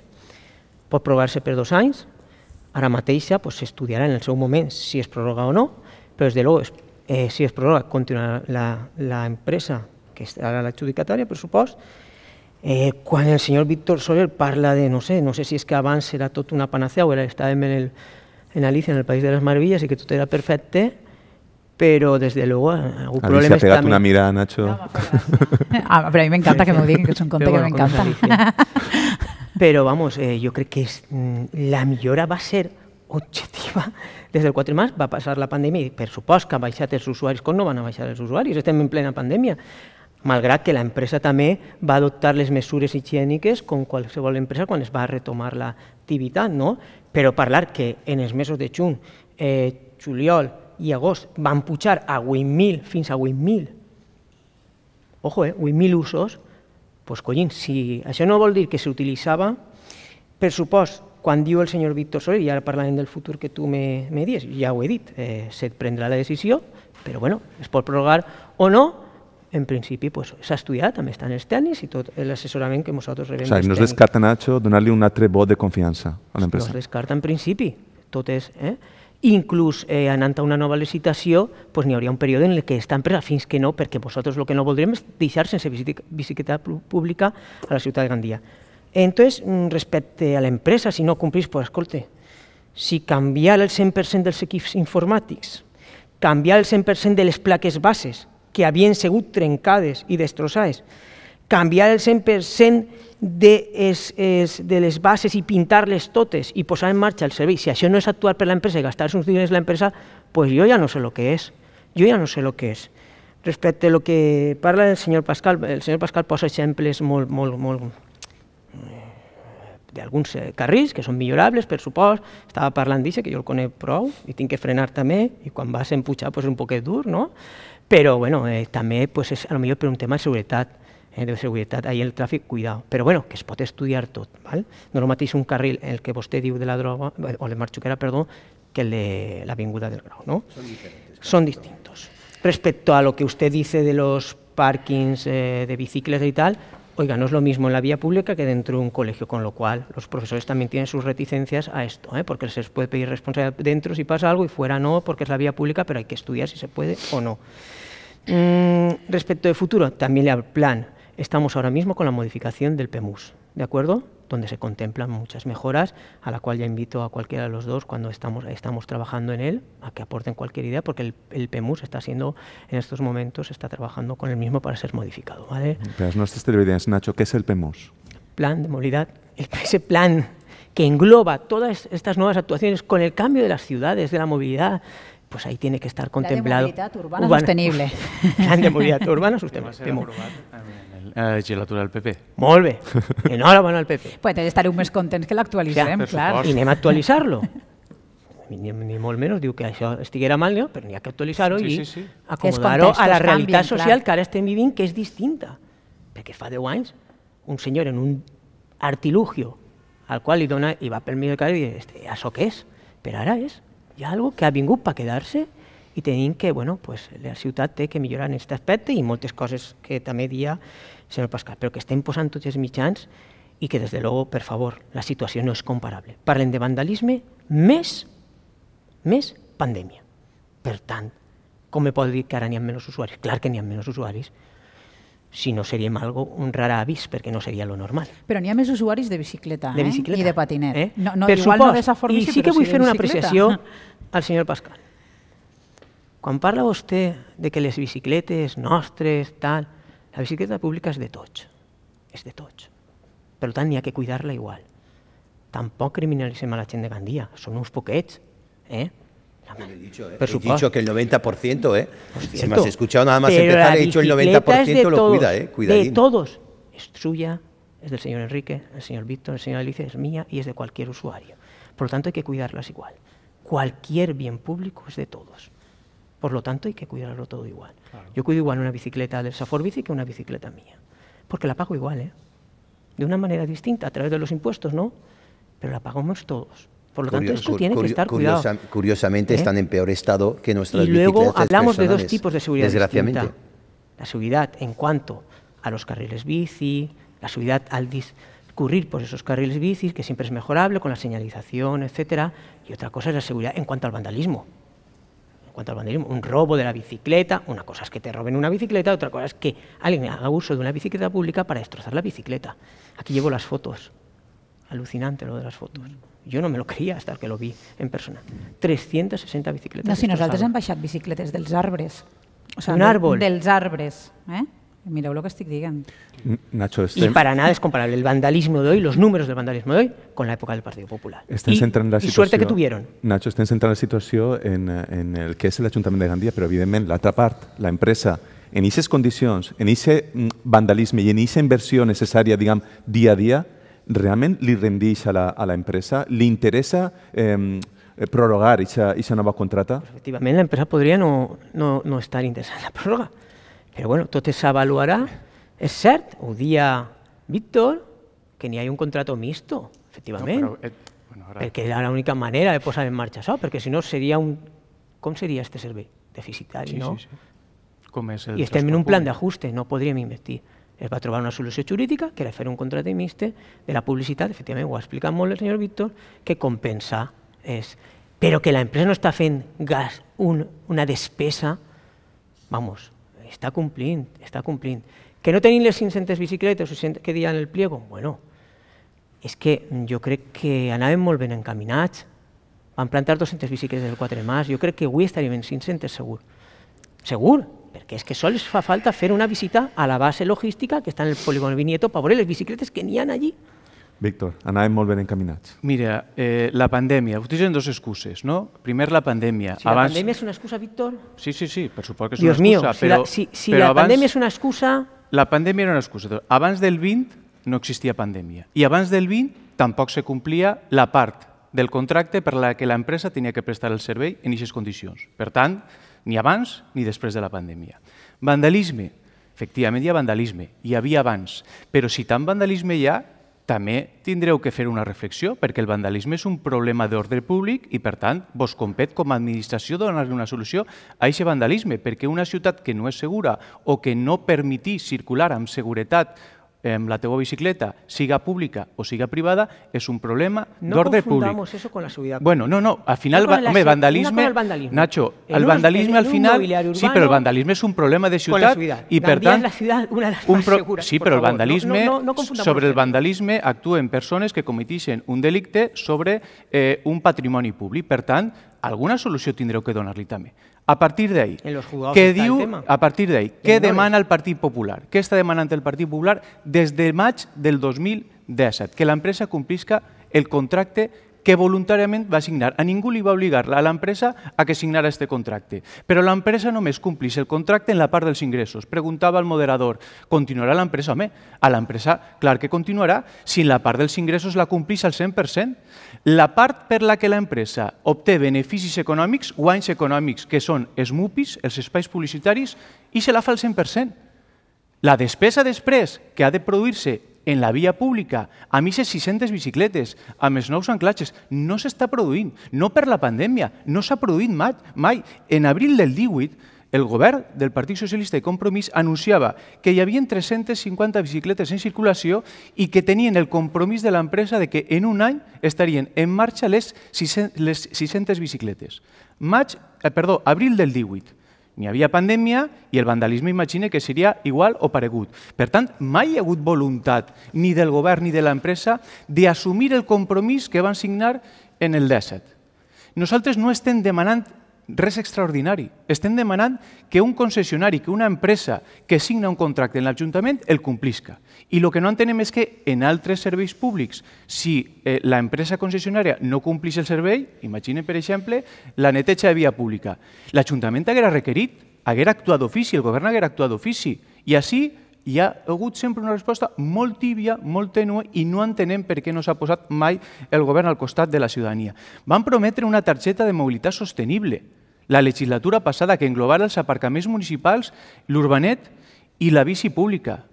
[SPEAKER 5] Pot provar-se per dos anys, ara mateixa ja pues, s'estudiarà en el seu moment si es prorroga o no, però des de luego, eh, si es prorroga, continuarà la, la empresa que estarà l'adjudicatària, per supost, eh, quan el senyor Víctor Soler parla de, no sé, no sé si és que abans era tot una panacea o era, estàvem en, el, en Alicia, en el País de les Maravilles, i que tot era perfecte, pero desde luego eh, algún problema está... una
[SPEAKER 1] mirada, Nacho. [LAUGHS] ah, pero a mí
[SPEAKER 5] me encanta que me digan que es un conte bueno, que me encanta. [LAUGHS] pero vamos, eh, jo crec que és, mm, la millora va ser objetiva des del 4 de març va passar la pandèmia i per supost que han baixat els usuaris, com no van a baixar els usuaris? Estem en plena pandèmia malgrat que l'empresa també va adoptar les mesures higièniques com qualsevol empresa quan es va retomar l'activitat, no? però parlar que en els mesos de juny, eh, juliol, i agost. Van pujar a 8.000, fins a 8.000. Ojo, eh? 8.000 usos. pues, collin, si... això no vol dir que s'utilitzava, per supost, quan diu el senyor Víctor Soler, i ara parlarem del futur que tu me, me dies, ja ho he dit, eh, se't prendrà la decisió, però bueno, es pot prorrogar o no, en principi s'ha pues, estudiat, també estan els tècnics i tot l'assessorament que nosaltres rebem. O sigui, no es descarta,
[SPEAKER 1] Nacho, donar-li un altre vot de confiança a l'empresa. No
[SPEAKER 5] es descarta en principi, tot és... Eh? inclús eh, anant a una nova licitació, doncs n'hi hauria un període en el que esta empresa, fins que no, perquè vosaltres el que no voldrem és deixar sense bicicleta pública a la ciutat de Gandia. Entonces, mm, respecte a l'empresa, si no complís, pues, escolte, si canviar el 100% dels equips informàtics, canviar el 100% de les plaques bases que havien sigut trencades i destrossades, canviar el 100% de, es, es, de les bases i pintar-les totes i posar en marxa el servei, si això no és actuar per l'empresa i gastar-se uns diners l'empresa, doncs pues jo ja no sé el que és, jo ja no sé el que és. Respecte a lo que parla el senyor Pascal, el senyor Pascal posa exemples molt, molt, molt eh, d'alguns eh, carrils que són millorables, per supost, estava parlant d'això, que jo el conec prou, i tinc que frenar també, i quan vas empujar pues, és un poquet dur, no? Però bueno, eh, també pues, és, a lo per un tema de seguretat, Eh, de seguridad, ahí el tráfico, cuidado... ...pero bueno, que es puede estudiar todo, ¿vale?... No lo matéis un carril, en el que vos te dio de la droga, o de marchuquera, perdón... que el de la vinguda del Grau. No? ...son distintos. Respecto a lo que usted dice de los parkings eh, de bicicletas y tal, oiga, no es lo mismo en la vía pública que dentro de un colegio, con lo cual los profesores también tienen sus reticencias a esto, ¿eh? porque se les puede pedir responsabilidad dentro si pasa algo y fuera no, porque es la vía pública, pero hay que estudiar si se puede o no. Mm, respecto de futuro, también le hablo plan. Estamos ahora mismo con la modificación del PEMUS, ¿de acuerdo? Donde se contemplan muchas mejoras, a la cual ya invito a cualquiera de los dos cuando estamos, estamos trabajando en él, a que aporten cualquier idea, porque el, PEMUS está siendo, en estos momentos, está trabajando con el mismo para ser modificado, ¿vale?
[SPEAKER 1] Pero no estás Nacho, ¿qué es el PEMUS?
[SPEAKER 5] Plan de movilidad, ese plan que engloba todas estas nuevas actuaciones con el cambio de las ciudades, de la movilidad, pues ahí tiene que estar contemplado. [LAUGHS] Plan de movilidad urbana, sostenible. Plan de movilidad urbana sostenible. la eh, legislatura del PP. Molt bé, enhorabona al PP.
[SPEAKER 3] Pues estareu més contents que l'actualitzem, sí, clar.
[SPEAKER 5] I anem a actualitzar-lo. Ni, ni molt menys diu que això estiguera mal, no? però n'hi ha que actualitzar-ho sí, sí, sí. i acomodar-ho a la realitat canvien, social clar. que ara estem vivint, que és distinta. Perquè fa 10 anys un senyor en un artilugio al qual li dona i va pel mig del carrer i diu, això què és? Però ara és, hi ha algo que ha vingut per quedar-se i tenim que, bueno, pues, la ciutat té que millorar en aquest aspecte i moltes coses que també dia senyor Pascal, però que estem posant tots els mitjans i que, des de luego, per favor, la situació no és comparable. Parlem de vandalisme més, més pandèmia. Per tant, com me pot dir que ara n'hi ha menys usuaris? Clar que n'hi ha menys usuaris, si no seríem algo, un rar avís, perquè no seria lo normal.
[SPEAKER 3] Però n'hi ha més usuaris de bicicleta, de eh? bicicleta eh? i de patinet. Eh? No, no, per igual supost, no de forma, i sí que vull si fer una apreciació
[SPEAKER 5] al senyor Pascal. Quan parla vostè de que les bicicletes nostres, tal, La bicicleta pública es de tots, es de tots. pero también ni que cuidarla igual. Tampoco criminalitzem a la gent de Gandia, son uns poquets, eh?
[SPEAKER 2] He ¿eh?
[SPEAKER 5] dicho,
[SPEAKER 2] que el 90%, ¿eh? Cierto, pues si me has escuchado nada más empezar, he dicho el 90% lo cuida, ¿eh? Cuidadín. De
[SPEAKER 5] todos. Es suya, es del señor Enrique, el señor Víctor, el señor Alicia, es mía y es de cualquier usuario. Por lo tanto, hay que cuidarlas igual. Cualquier bien público es de todos. Por lo tanto, hay que cuidarlo todo igual. Yo cuido igual una bicicleta del Safor Bici que una bicicleta mía, porque la pago igual, ¿eh? de una manera distinta, a través de los impuestos, ¿no? Pero la pagamos todos. Por lo tanto, esto tiene que estar cuidado. Curiosamente, ¿Eh? están
[SPEAKER 2] en peor estado que nuestras Y luego hablamos de dos tipos de seguridad Desgraciadamente.
[SPEAKER 5] La seguridad en cuanto a los carriles bici, la seguridad al discurrir por esos carriles bici, que siempre es mejorable, con la señalización, etcétera. Y otra cosa es la seguridad en cuanto al vandalismo en cuanto al vandalismo, un robo de la bicicleta, una cosa es que te roben una bicicleta, otra cosa es que alguien haga uso de una bicicleta pública para destrozar la bicicleta. Aquí llevo las fotos, alucinante lo de las fotos. Yo no me lo creía hasta que lo vi en persona. 360 bicicletas. No, si nosaltres
[SPEAKER 3] hem baixat bicicletes dels arbres. O sea, un árbol, Dels Eh? Mireu lo que estic dient.
[SPEAKER 1] Nacho, estem... Y para
[SPEAKER 5] nada es comparable el vandalismo de hoy, los números del vandalismo de hoy, con la época del Partido Popular. Estem centrant la situació... I suerte que tuvieron.
[SPEAKER 1] Nacho, estem centrant la situació en, en el que és l'Ajuntament de Gandia, però evidentment l'altra part, l'empresa, en aquestes condicions, en aquest mm, vandalisme i en aquesta inversió necessària, diguem, dia a dia, realment li rendeix a la, a la empresa? Li interessa eh, prorrogar aquesta nova contrata?
[SPEAKER 5] Efectivament, l'empresa podria no, no, no estar interessada en la pròrroga. Però bueno, tot s'avaluarà. És cert, ho dia Víctor, que n'hi ha un contrato mixto, efectivament. No, però, et, eh, bueno, ara... Perquè era l'única manera de posar en marxa això, perquè si no seria un... Com seria este servei? Deficitari, sí, no? Sí, sí.
[SPEAKER 4] Com és el I estem en un plan
[SPEAKER 5] d'ajuste, no podríem invertir. Es va trobar una solució jurídica, que era fer un contracte mixte de la publicitat, efectivament ho ha explicat molt el senyor Víctor, que compensa és... Però que l'empresa no està fent gas, un, una despesa, vamos, Está cumpliendo, está cumpliendo. Que no tenéis les bicicletas o que en el pliego? Bueno, es que yo creo que nadie molt en encaminats. Van a plantar 200 bicicletas, del 4 más yo creo que hoy estarían en 500 seguro. ¿Seguro? Porque es que les fa falta hacer una visita a la base logística que está en el polígono Vinieto para ver las bicicletas que nian allí.
[SPEAKER 1] Víctor, anàvem molt ben encaminats.
[SPEAKER 4] Mira, eh, la pandèmia, utilitzen dos excuses, no? Primer la pandèmia. Si abans... la pandèmia
[SPEAKER 5] és una excusa, Víctor?
[SPEAKER 4] Sí, sí, sí, per suposar que és Dios una excusa. Dios mío, si, la, si, si la abans... pandèmia és una excusa... La pandèmia era una excusa. Doncs, abans del 20 no existia pandèmia. I abans del 20 tampoc se complia la part del contracte per la que l'empresa tenia que prestar el servei en aquestes condicions. Per tant, ni abans ni després de la pandèmia. Vandalisme. Efectivament, hi ha vandalisme. Hi havia abans. Però si tant vandalisme hi ha, també tindreu que fer una reflexió perquè el vandalisme és un problema d'ordre públic i, per tant, vos compet com a administració donar-li una solució a aquest vandalisme, perquè una ciutat que no és segura o que no permeti circular amb seguretat eh, la tengo bicicleta siga pública o siga privada es un problema no orden público.
[SPEAKER 5] eso con la
[SPEAKER 4] Bueno, no, no, al final, no Nacho, al el vandalismo al final... sí, pero el vandalismo es un problema de ciudad y, perdón
[SPEAKER 5] la
[SPEAKER 4] un Sí, pero el vandalismo, sobre el vandalismo actúen personas que cometiesen un delicte sobre eh, un patrimonio público, Per alguna solució tindreu que donar-li també. A partir d'ahir,
[SPEAKER 5] què diu, a
[SPEAKER 4] partir d'ahir, què demana el Partit Popular? Què està demanant el Partit Popular des de maig del 2017? Que l'empresa complisca el contracte que voluntàriament va signar. A ningú li va obligar a l'empresa a que signara aquest contracte. Però l'empresa només complís el contracte en la part dels ingressos. Preguntava el moderador, continuarà l'empresa? Home, a l'empresa, clar que continuarà, si la part dels ingressos la complís al 100%. La part per la que l'empresa obté beneficis econòmics, guanys econòmics, que són els MUPIs, els espais publicitaris, i se la fa al 100%. La despesa després, que ha de produir-se en la via pública, a 600 bicicletes, amb els nous anclatges. No s'està produint, no per la pandèmia, no s'ha produït mai, mai. En abril del 18, el govern del Partit Socialista i Compromís anunciava que hi havia 350 bicicletes en circulació i que tenien el compromís de l'empresa de que en un any estarien en marxa les 600, les 600 bicicletes. Maig, eh, perdó, abril del 18. N'hi havia pandèmia i el vandalisme imagina que seria igual o paregut. Per tant, mai hi ha hagut voluntat ni del govern ni de l'empresa d'assumir el compromís que van signar en el dèsset. Nosaltres no estem demanant res extraordinari. Estem demanant que un concessionari, que una empresa que signa un contracte en l'Ajuntament el complisca. I el que no entenem és que en altres serveis públics, si l'empresa eh, la empresa concessionària no complís el servei, imagine per exemple, la neteja de via pública, l'Ajuntament haguera requerit, haguera actuat d'ofici, el govern haguera actuat d'ofici, i així hi ha hagut sempre una resposta molt tibia, molt tènue, i no entenem per què no s'ha posat mai el govern al costat de la ciutadania. Van prometre una targeta de mobilitat sostenible la legislatura passada que englobava els aparcaments municipals, l'urbanet i la bici pública.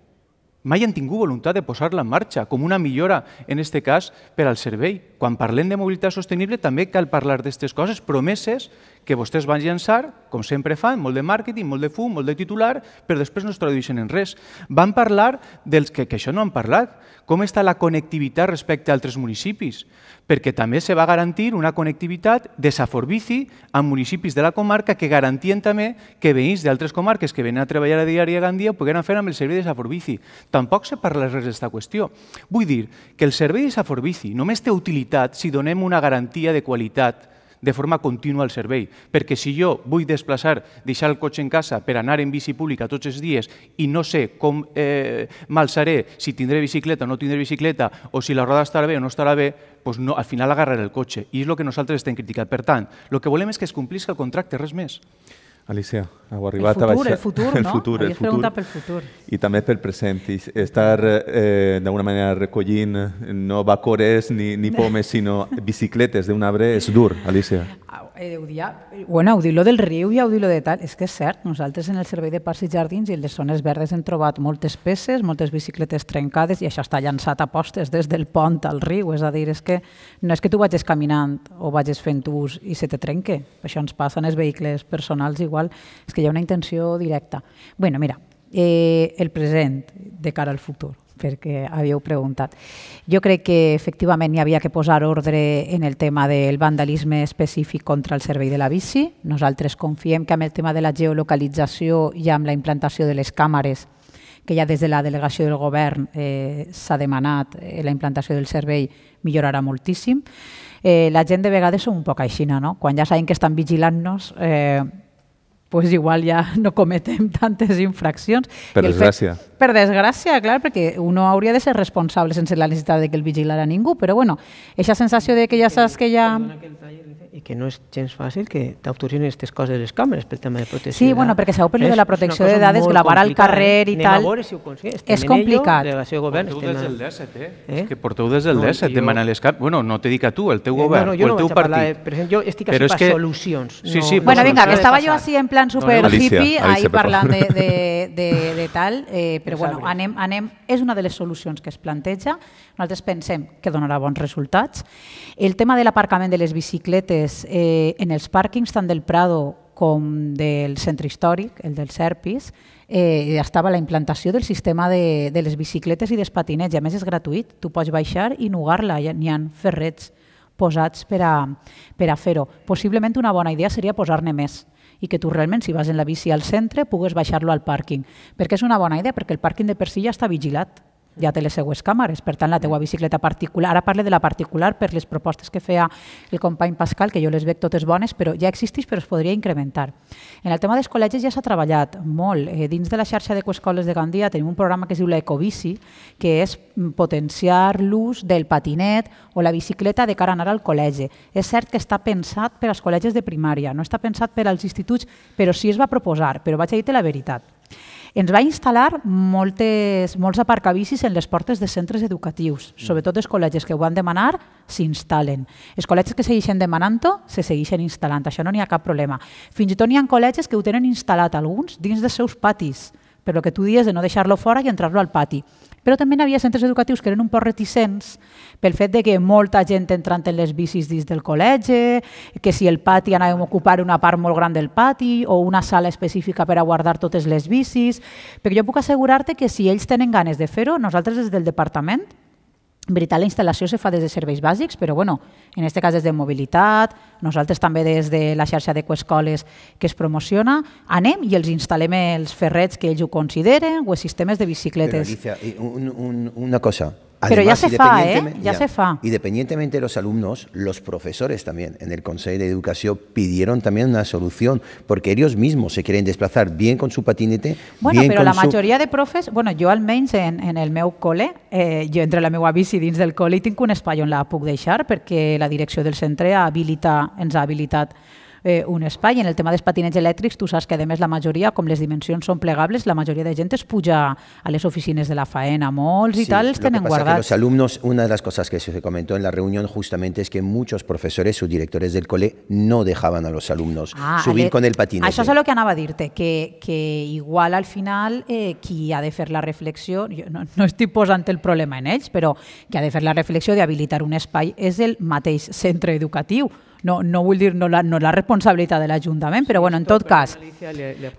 [SPEAKER 4] Mai han tingut voluntat de posar-la en marxa, com una millora, en aquest cas, per al servei. Quan parlem de mobilitat sostenible també cal parlar d'aquestes coses, promeses que vostès van llançar, com sempre fan, molt de màrqueting, molt de fum, molt de titular, però després no es tradueixen en res. Van parlar dels que, que això no han parlat, com està la connectivitat respecte a altres municipis, perquè també se va garantir una connectivitat de Saforbici amb municipis de la comarca que garantien també que veïns d'altres comarques que venen a treballar a diari a Gandia ho pogueren fer amb el servei de Saforbici. Tampoc se parla res d'aquesta qüestió. Vull dir que el servei de Saforbici només té utilitat si donem una garantia de qualitat de forma contínua al servei. Perquè si jo vull desplaçar, deixar el cotxe en casa per anar en bici pública tots els dies i no sé com eh, m'alçaré, si tindré bicicleta o no tindré bicicleta, o si la roda estarà bé o no estarà bé, doncs no, al final agarraré el cotxe. I és el que nosaltres estem criticant. Per tant, el que volem és que es complisca el contracte, res més.
[SPEAKER 1] Alicia, heu arribat futur, a baixar... El futur, [LAUGHS] el futur, no? el futur. el futur. I també pel present. I estar, eh, d'alguna manera, recollint no bacores ni, ni pomes, [LAUGHS] sinó bicicletes d'un arbre és dur, Alicia
[SPEAKER 3] eh, ho dia, bueno, ho lo del riu i ho lo de tal, és que és cert, nosaltres en el Servei de Parcs i Jardins i en les zones verdes hem trobat moltes peces, moltes bicicletes trencades i això està llançat a postes des del pont al riu, és a dir, és que no és que tu vagis caminant o vagis fent ús i se te trenque, això ens passa en els vehicles personals igual, és que hi ha una intenció directa. bueno, mira, eh, el present de cara al futur perquè havíeu preguntat. Jo crec que efectivament hi havia que posar ordre en el tema del vandalisme específic contra el servei de la bici. Nosaltres confiem que amb el tema de la geolocalització i amb la implantació de les càmeres que ja des de la delegació del govern eh, s'ha demanat eh, la implantació del servei millorarà moltíssim. Eh, la gent de vegades som un poc aixina, no? Quan ja saben que estan vigilant-nos, eh, pues igual ja no cometem [LAUGHS] tantes infraccions. Per desgràcia. Fet, per desgràcia, clar, perquè uno hauria de ser responsable sense la necessitat de que el vigilara ningú, però bueno, aquesta sensació de que ja saps que ja...
[SPEAKER 5] I que no és gens fàcil que t'autorin aquestes coses de
[SPEAKER 4] les càmeres pel tema de protecció. Sí, bueno, perquè s'ha
[SPEAKER 3] perdut de la protecció de dades, gravar al carrer i Anem tal. si ho és complicat. Ello, de govern, porteu des del DESET,
[SPEAKER 5] eh?
[SPEAKER 4] eh? És que porteu des del no, DESET demanant les càmeres. Bueno, no t'he dit a tu, el teu eh, govern, eh, no, no, o el teu partit. De, per exemple, jo estic però així per que... solucions.
[SPEAKER 5] Sí, sí, no, bueno, vinga, que estava jo així en plan
[SPEAKER 3] super hippie, ahir parlant de, de, de, de tal, eh, però bueno, anem, anem, és una de les solucions que es planteja. Nosaltres pensem que donarà bons resultats. El tema de l'aparcament de les bicicletes eh, en els pàrquings tant del Prado com del centre històric, el del Serpis, eh, estava la implantació del sistema de, de les bicicletes i dels patinets. I a més és gratuït, tu pots baixar i nugar-la, n'hi ha ferrets posats per a, per a fer-ho. Possiblement una bona idea seria posar-ne més i que tu realment, si vas en la bici al centre, pugues baixar-lo al pàrquing. Perquè és una bona idea, perquè el pàrquing de per si ja està vigilat ja té les seues càmeres, per tant la teua mm. bicicleta particular, ara parle de la particular per les propostes que feia el company Pascal, que jo les veig totes bones, però ja existeix però es podria incrementar. En el tema dels col·legis ja s'ha treballat molt, eh, dins de la xarxa d'ecoescoles de Gandia tenim un programa que es diu l'Ecobici, que és mm, potenciar l'ús del patinet o la bicicleta de cara a anar al col·legi. És cert que està pensat per als col·legis de primària, no està pensat per als instituts, però sí es va proposar, però vaig a dir-te la veritat ens va instal·lar moltes, molts aparcabicis en les portes de centres educatius, mm. sobretot els col·legis que ho van demanar s'instal·len. Els col·legis que segueixen demanant-ho se segueixen instal·lant, això no n'hi ha cap problema. Fins i tot n'hi ha col·legis que ho tenen instal·lat alguns dins dels seus patis, però que tu dies de no deixar-lo fora i entrar-lo al pati. Però també hi havia centres educatius que eren un poc reticents pel fet de que molta gent entrant en les bicis dins del col·legi, que si el pati anàvem a ocupar una part molt gran del pati o una sala específica per a guardar totes les bicis, perquè jo puc assegurar-te que si ells tenen ganes de fer-ho, nosaltres des del departament en veritat, la instal·lació se fa des de serveis bàsics, però bueno, en aquest cas des de mobilitat, nosaltres també des de la xarxa d'ecoescoles que es promociona, anem i els instal·lem els ferrets que ells ho consideren o els sistemes de bicicletes.
[SPEAKER 2] Però, Alicia, un, un, una cosa, Pero ya se fa, ¿eh? Ya, se fa. Independientemente de los alumnos, los profesores también en el Consejo de Educación pidieron también una solución, porque ellos mismos se quieren desplazar bien con su patinete. Bueno, pero la mayoría
[SPEAKER 3] de profes, bueno, yo al en, en el meu cole, eh, entre la meva bici dins del y tinc un espai en la puc deixar, porque la dirección del centre habilita, ens ha habilitat eh, un espai. En el tema dels patinets elèctrics, tu saps que, a més, la majoria, com les dimensions són plegables, la majoria de gent es puja a les oficines de la faena, molts sí, i tal, els tenen guardados. Los
[SPEAKER 2] alumnos, una de las cosas que se comentó en la reunión justamente es que muchos profesores o directores del cole no dejaban a los alumnos ah, subir ale, con el patinete. Això és el
[SPEAKER 3] que anava a dir-te, que, que igual al final eh, qui ha de fer la reflexió, jo no, no estic posant el problema en ells, però qui ha de fer la reflexió d'habilitar un espai és el mateix centre educatiu, no, no vull dir, no la, no la responsabilitat de l'Ajuntament, però bueno, en tot cas,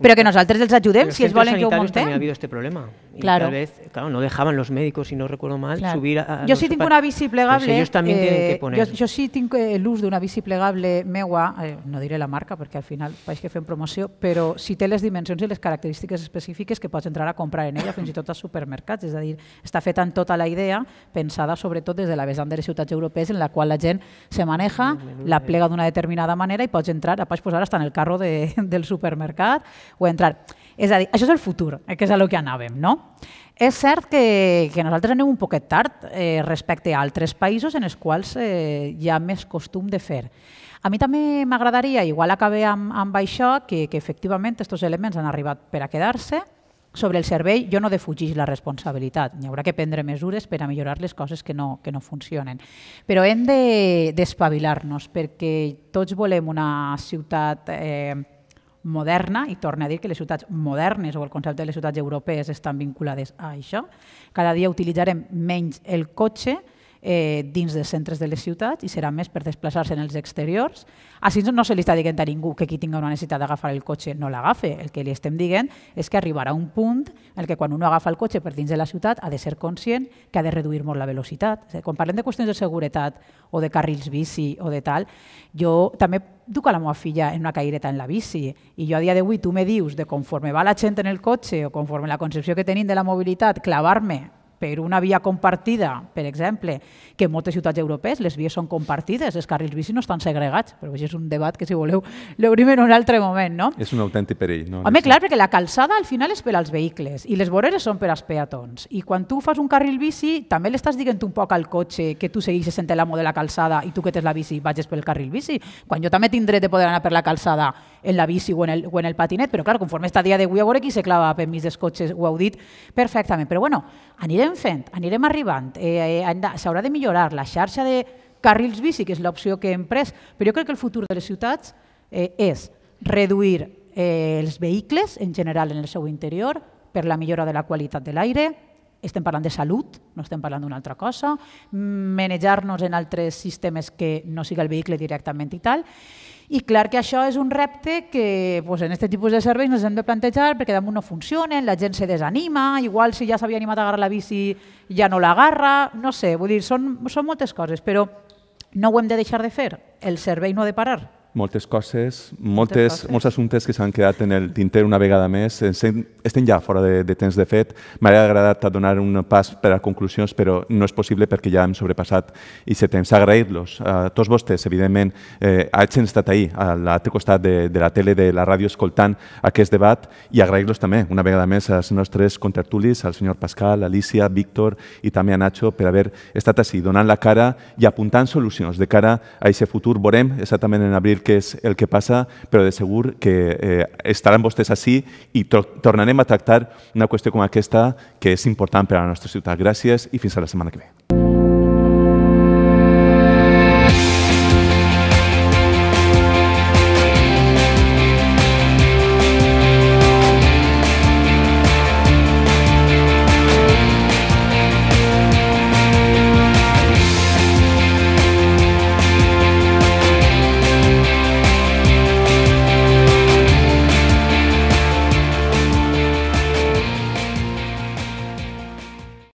[SPEAKER 3] però que nosaltres els ajudem si es volen que ho muntem. També ha
[SPEAKER 5] habido este problema claro. tal vez, claro, no dejaban los médicos, si no recuerdo mal, claro. subir a... a yo sí tengo una bici plegable... Pues ellos también eh, tienen que eh, poner... Jo, yo
[SPEAKER 3] sí tinc eh, de d'una bici plegable megua, eh, no diré la marca perquè al final pareix que en promoció, però si té las dimensions i les característiques específiques que pots entrar a comprar en ella fins i tot als supermercats, és a dir, està feta en tota la idea, pensada sobretot des de la vessant de les ciutats europees en la qual la gent se maneja, la plega d'una determinada manera i pots entrar, a pues, ara està en el carro de, [LAUGHS] del supermercat o entrar. És a dir, això és el futur, eh, que és a lo que anàvem, no? És cert que, que nosaltres anem un poquet tard eh, respecte a altres països en els quals eh, hi ha més costum de fer. A mi també m'agradaria, igual acabar amb, amb això, que, que efectivament aquests elements han arribat per a quedar-se, sobre el servei jo no defugis la responsabilitat. Hi haurà que prendre mesures per a millorar les coses que no, que no funcionen. Però hem d'espavilar-nos de, perquè tots volem una ciutat eh, moderna, i torna a dir que les ciutats modernes o el concepte de les ciutats europees estan vinculades a això. Cada dia utilitzarem menys el cotxe, eh, dins dels centres de les ciutats i serà més per desplaçar-se en els exteriors. Així no se li està dient a ningú que qui tinga una necessitat d'agafar el cotxe no l'agafe. El que li estem dient és que arribarà un punt en què quan un agafa el cotxe per dins de la ciutat ha de ser conscient que ha de reduir molt la velocitat. O sigui, quan parlem de qüestions de seguretat o de carrils bici o de tal, jo també duc a la meva filla en una caireta en la bici i jo a dia d'avui tu me dius de conforme va la gent en el cotxe o conforme la concepció que tenim de la mobilitat, clavar-me per una via compartida, per exemple, que en moltes ciutats europees les vies són compartides, els carrils bici no estan segregats, però això és un debat que, si voleu, [LAUGHS] l'obrim en un altre moment, no?
[SPEAKER 1] És un autèntic perill, no? Home, clar,
[SPEAKER 3] perquè la calçada al final és per als vehicles i les voreres són per als peatons. I quan tu fas un carril bici, també l'estàs dient un poc al cotxe que tu seguixes sent l'amo de la calçada i tu que tens la bici vagis pel carril bici, quan jo també tinc dret de poder anar per la calçada en la bici o en el, o en el patinet, però clar, conforme està dia d'avui a veure qui se clava per mig dels cotxes, ho heu dit perfectament. Però bueno, anirem anirem fent, anirem arribant, eh, eh, s'haurà de millorar la xarxa de carrils bici, que és l'opció que hem pres, però jo crec que el futur de les ciutats eh, és reduir eh, els vehicles en general en el seu interior per la millora de la qualitat de l'aire, estem parlant de salut, no estem parlant d'una altra cosa, manejar-nos en altres sistemes que no sigui el vehicle directament i tal. I clar que això és un repte que doncs, en aquest tipus de serveis ens hem de plantejar perquè damunt no funcionen, la gent se desanima, igual si ja s'havia animat a agarrar la bici ja no l'agarra, no sé, vull dir, són, són moltes coses, però no ho hem de deixar de fer, el servei no ha de parar,
[SPEAKER 1] moltes coses, moltes, coses. molts assumptes que s'han quedat en el tinter una vegada més. Estem ja fora de, de temps, de fet. M'hauria agradat donar un pas per a conclusions, però no és possible perquè ja hem sobrepassat i se temps. Agrair-los a tots vostès, evidentment, eh, hagin estat ahir, a l'altre costat de, de la tele, de la ràdio, escoltant aquest debat i agrair-los també, una vegada més, als nostres contertulis, al senyor Pascal, Alicia, Víctor i també a Nacho, per haver estat així, donant la cara i apuntant solucions de cara a aquest futur. Veurem exactament en abril dir que és el que passa, però de segur que eh, estaran vostès així i tornarem a tractar una qüestió com aquesta que és important per a la nostra ciutat. Gràcies i fins a la setmana que ve.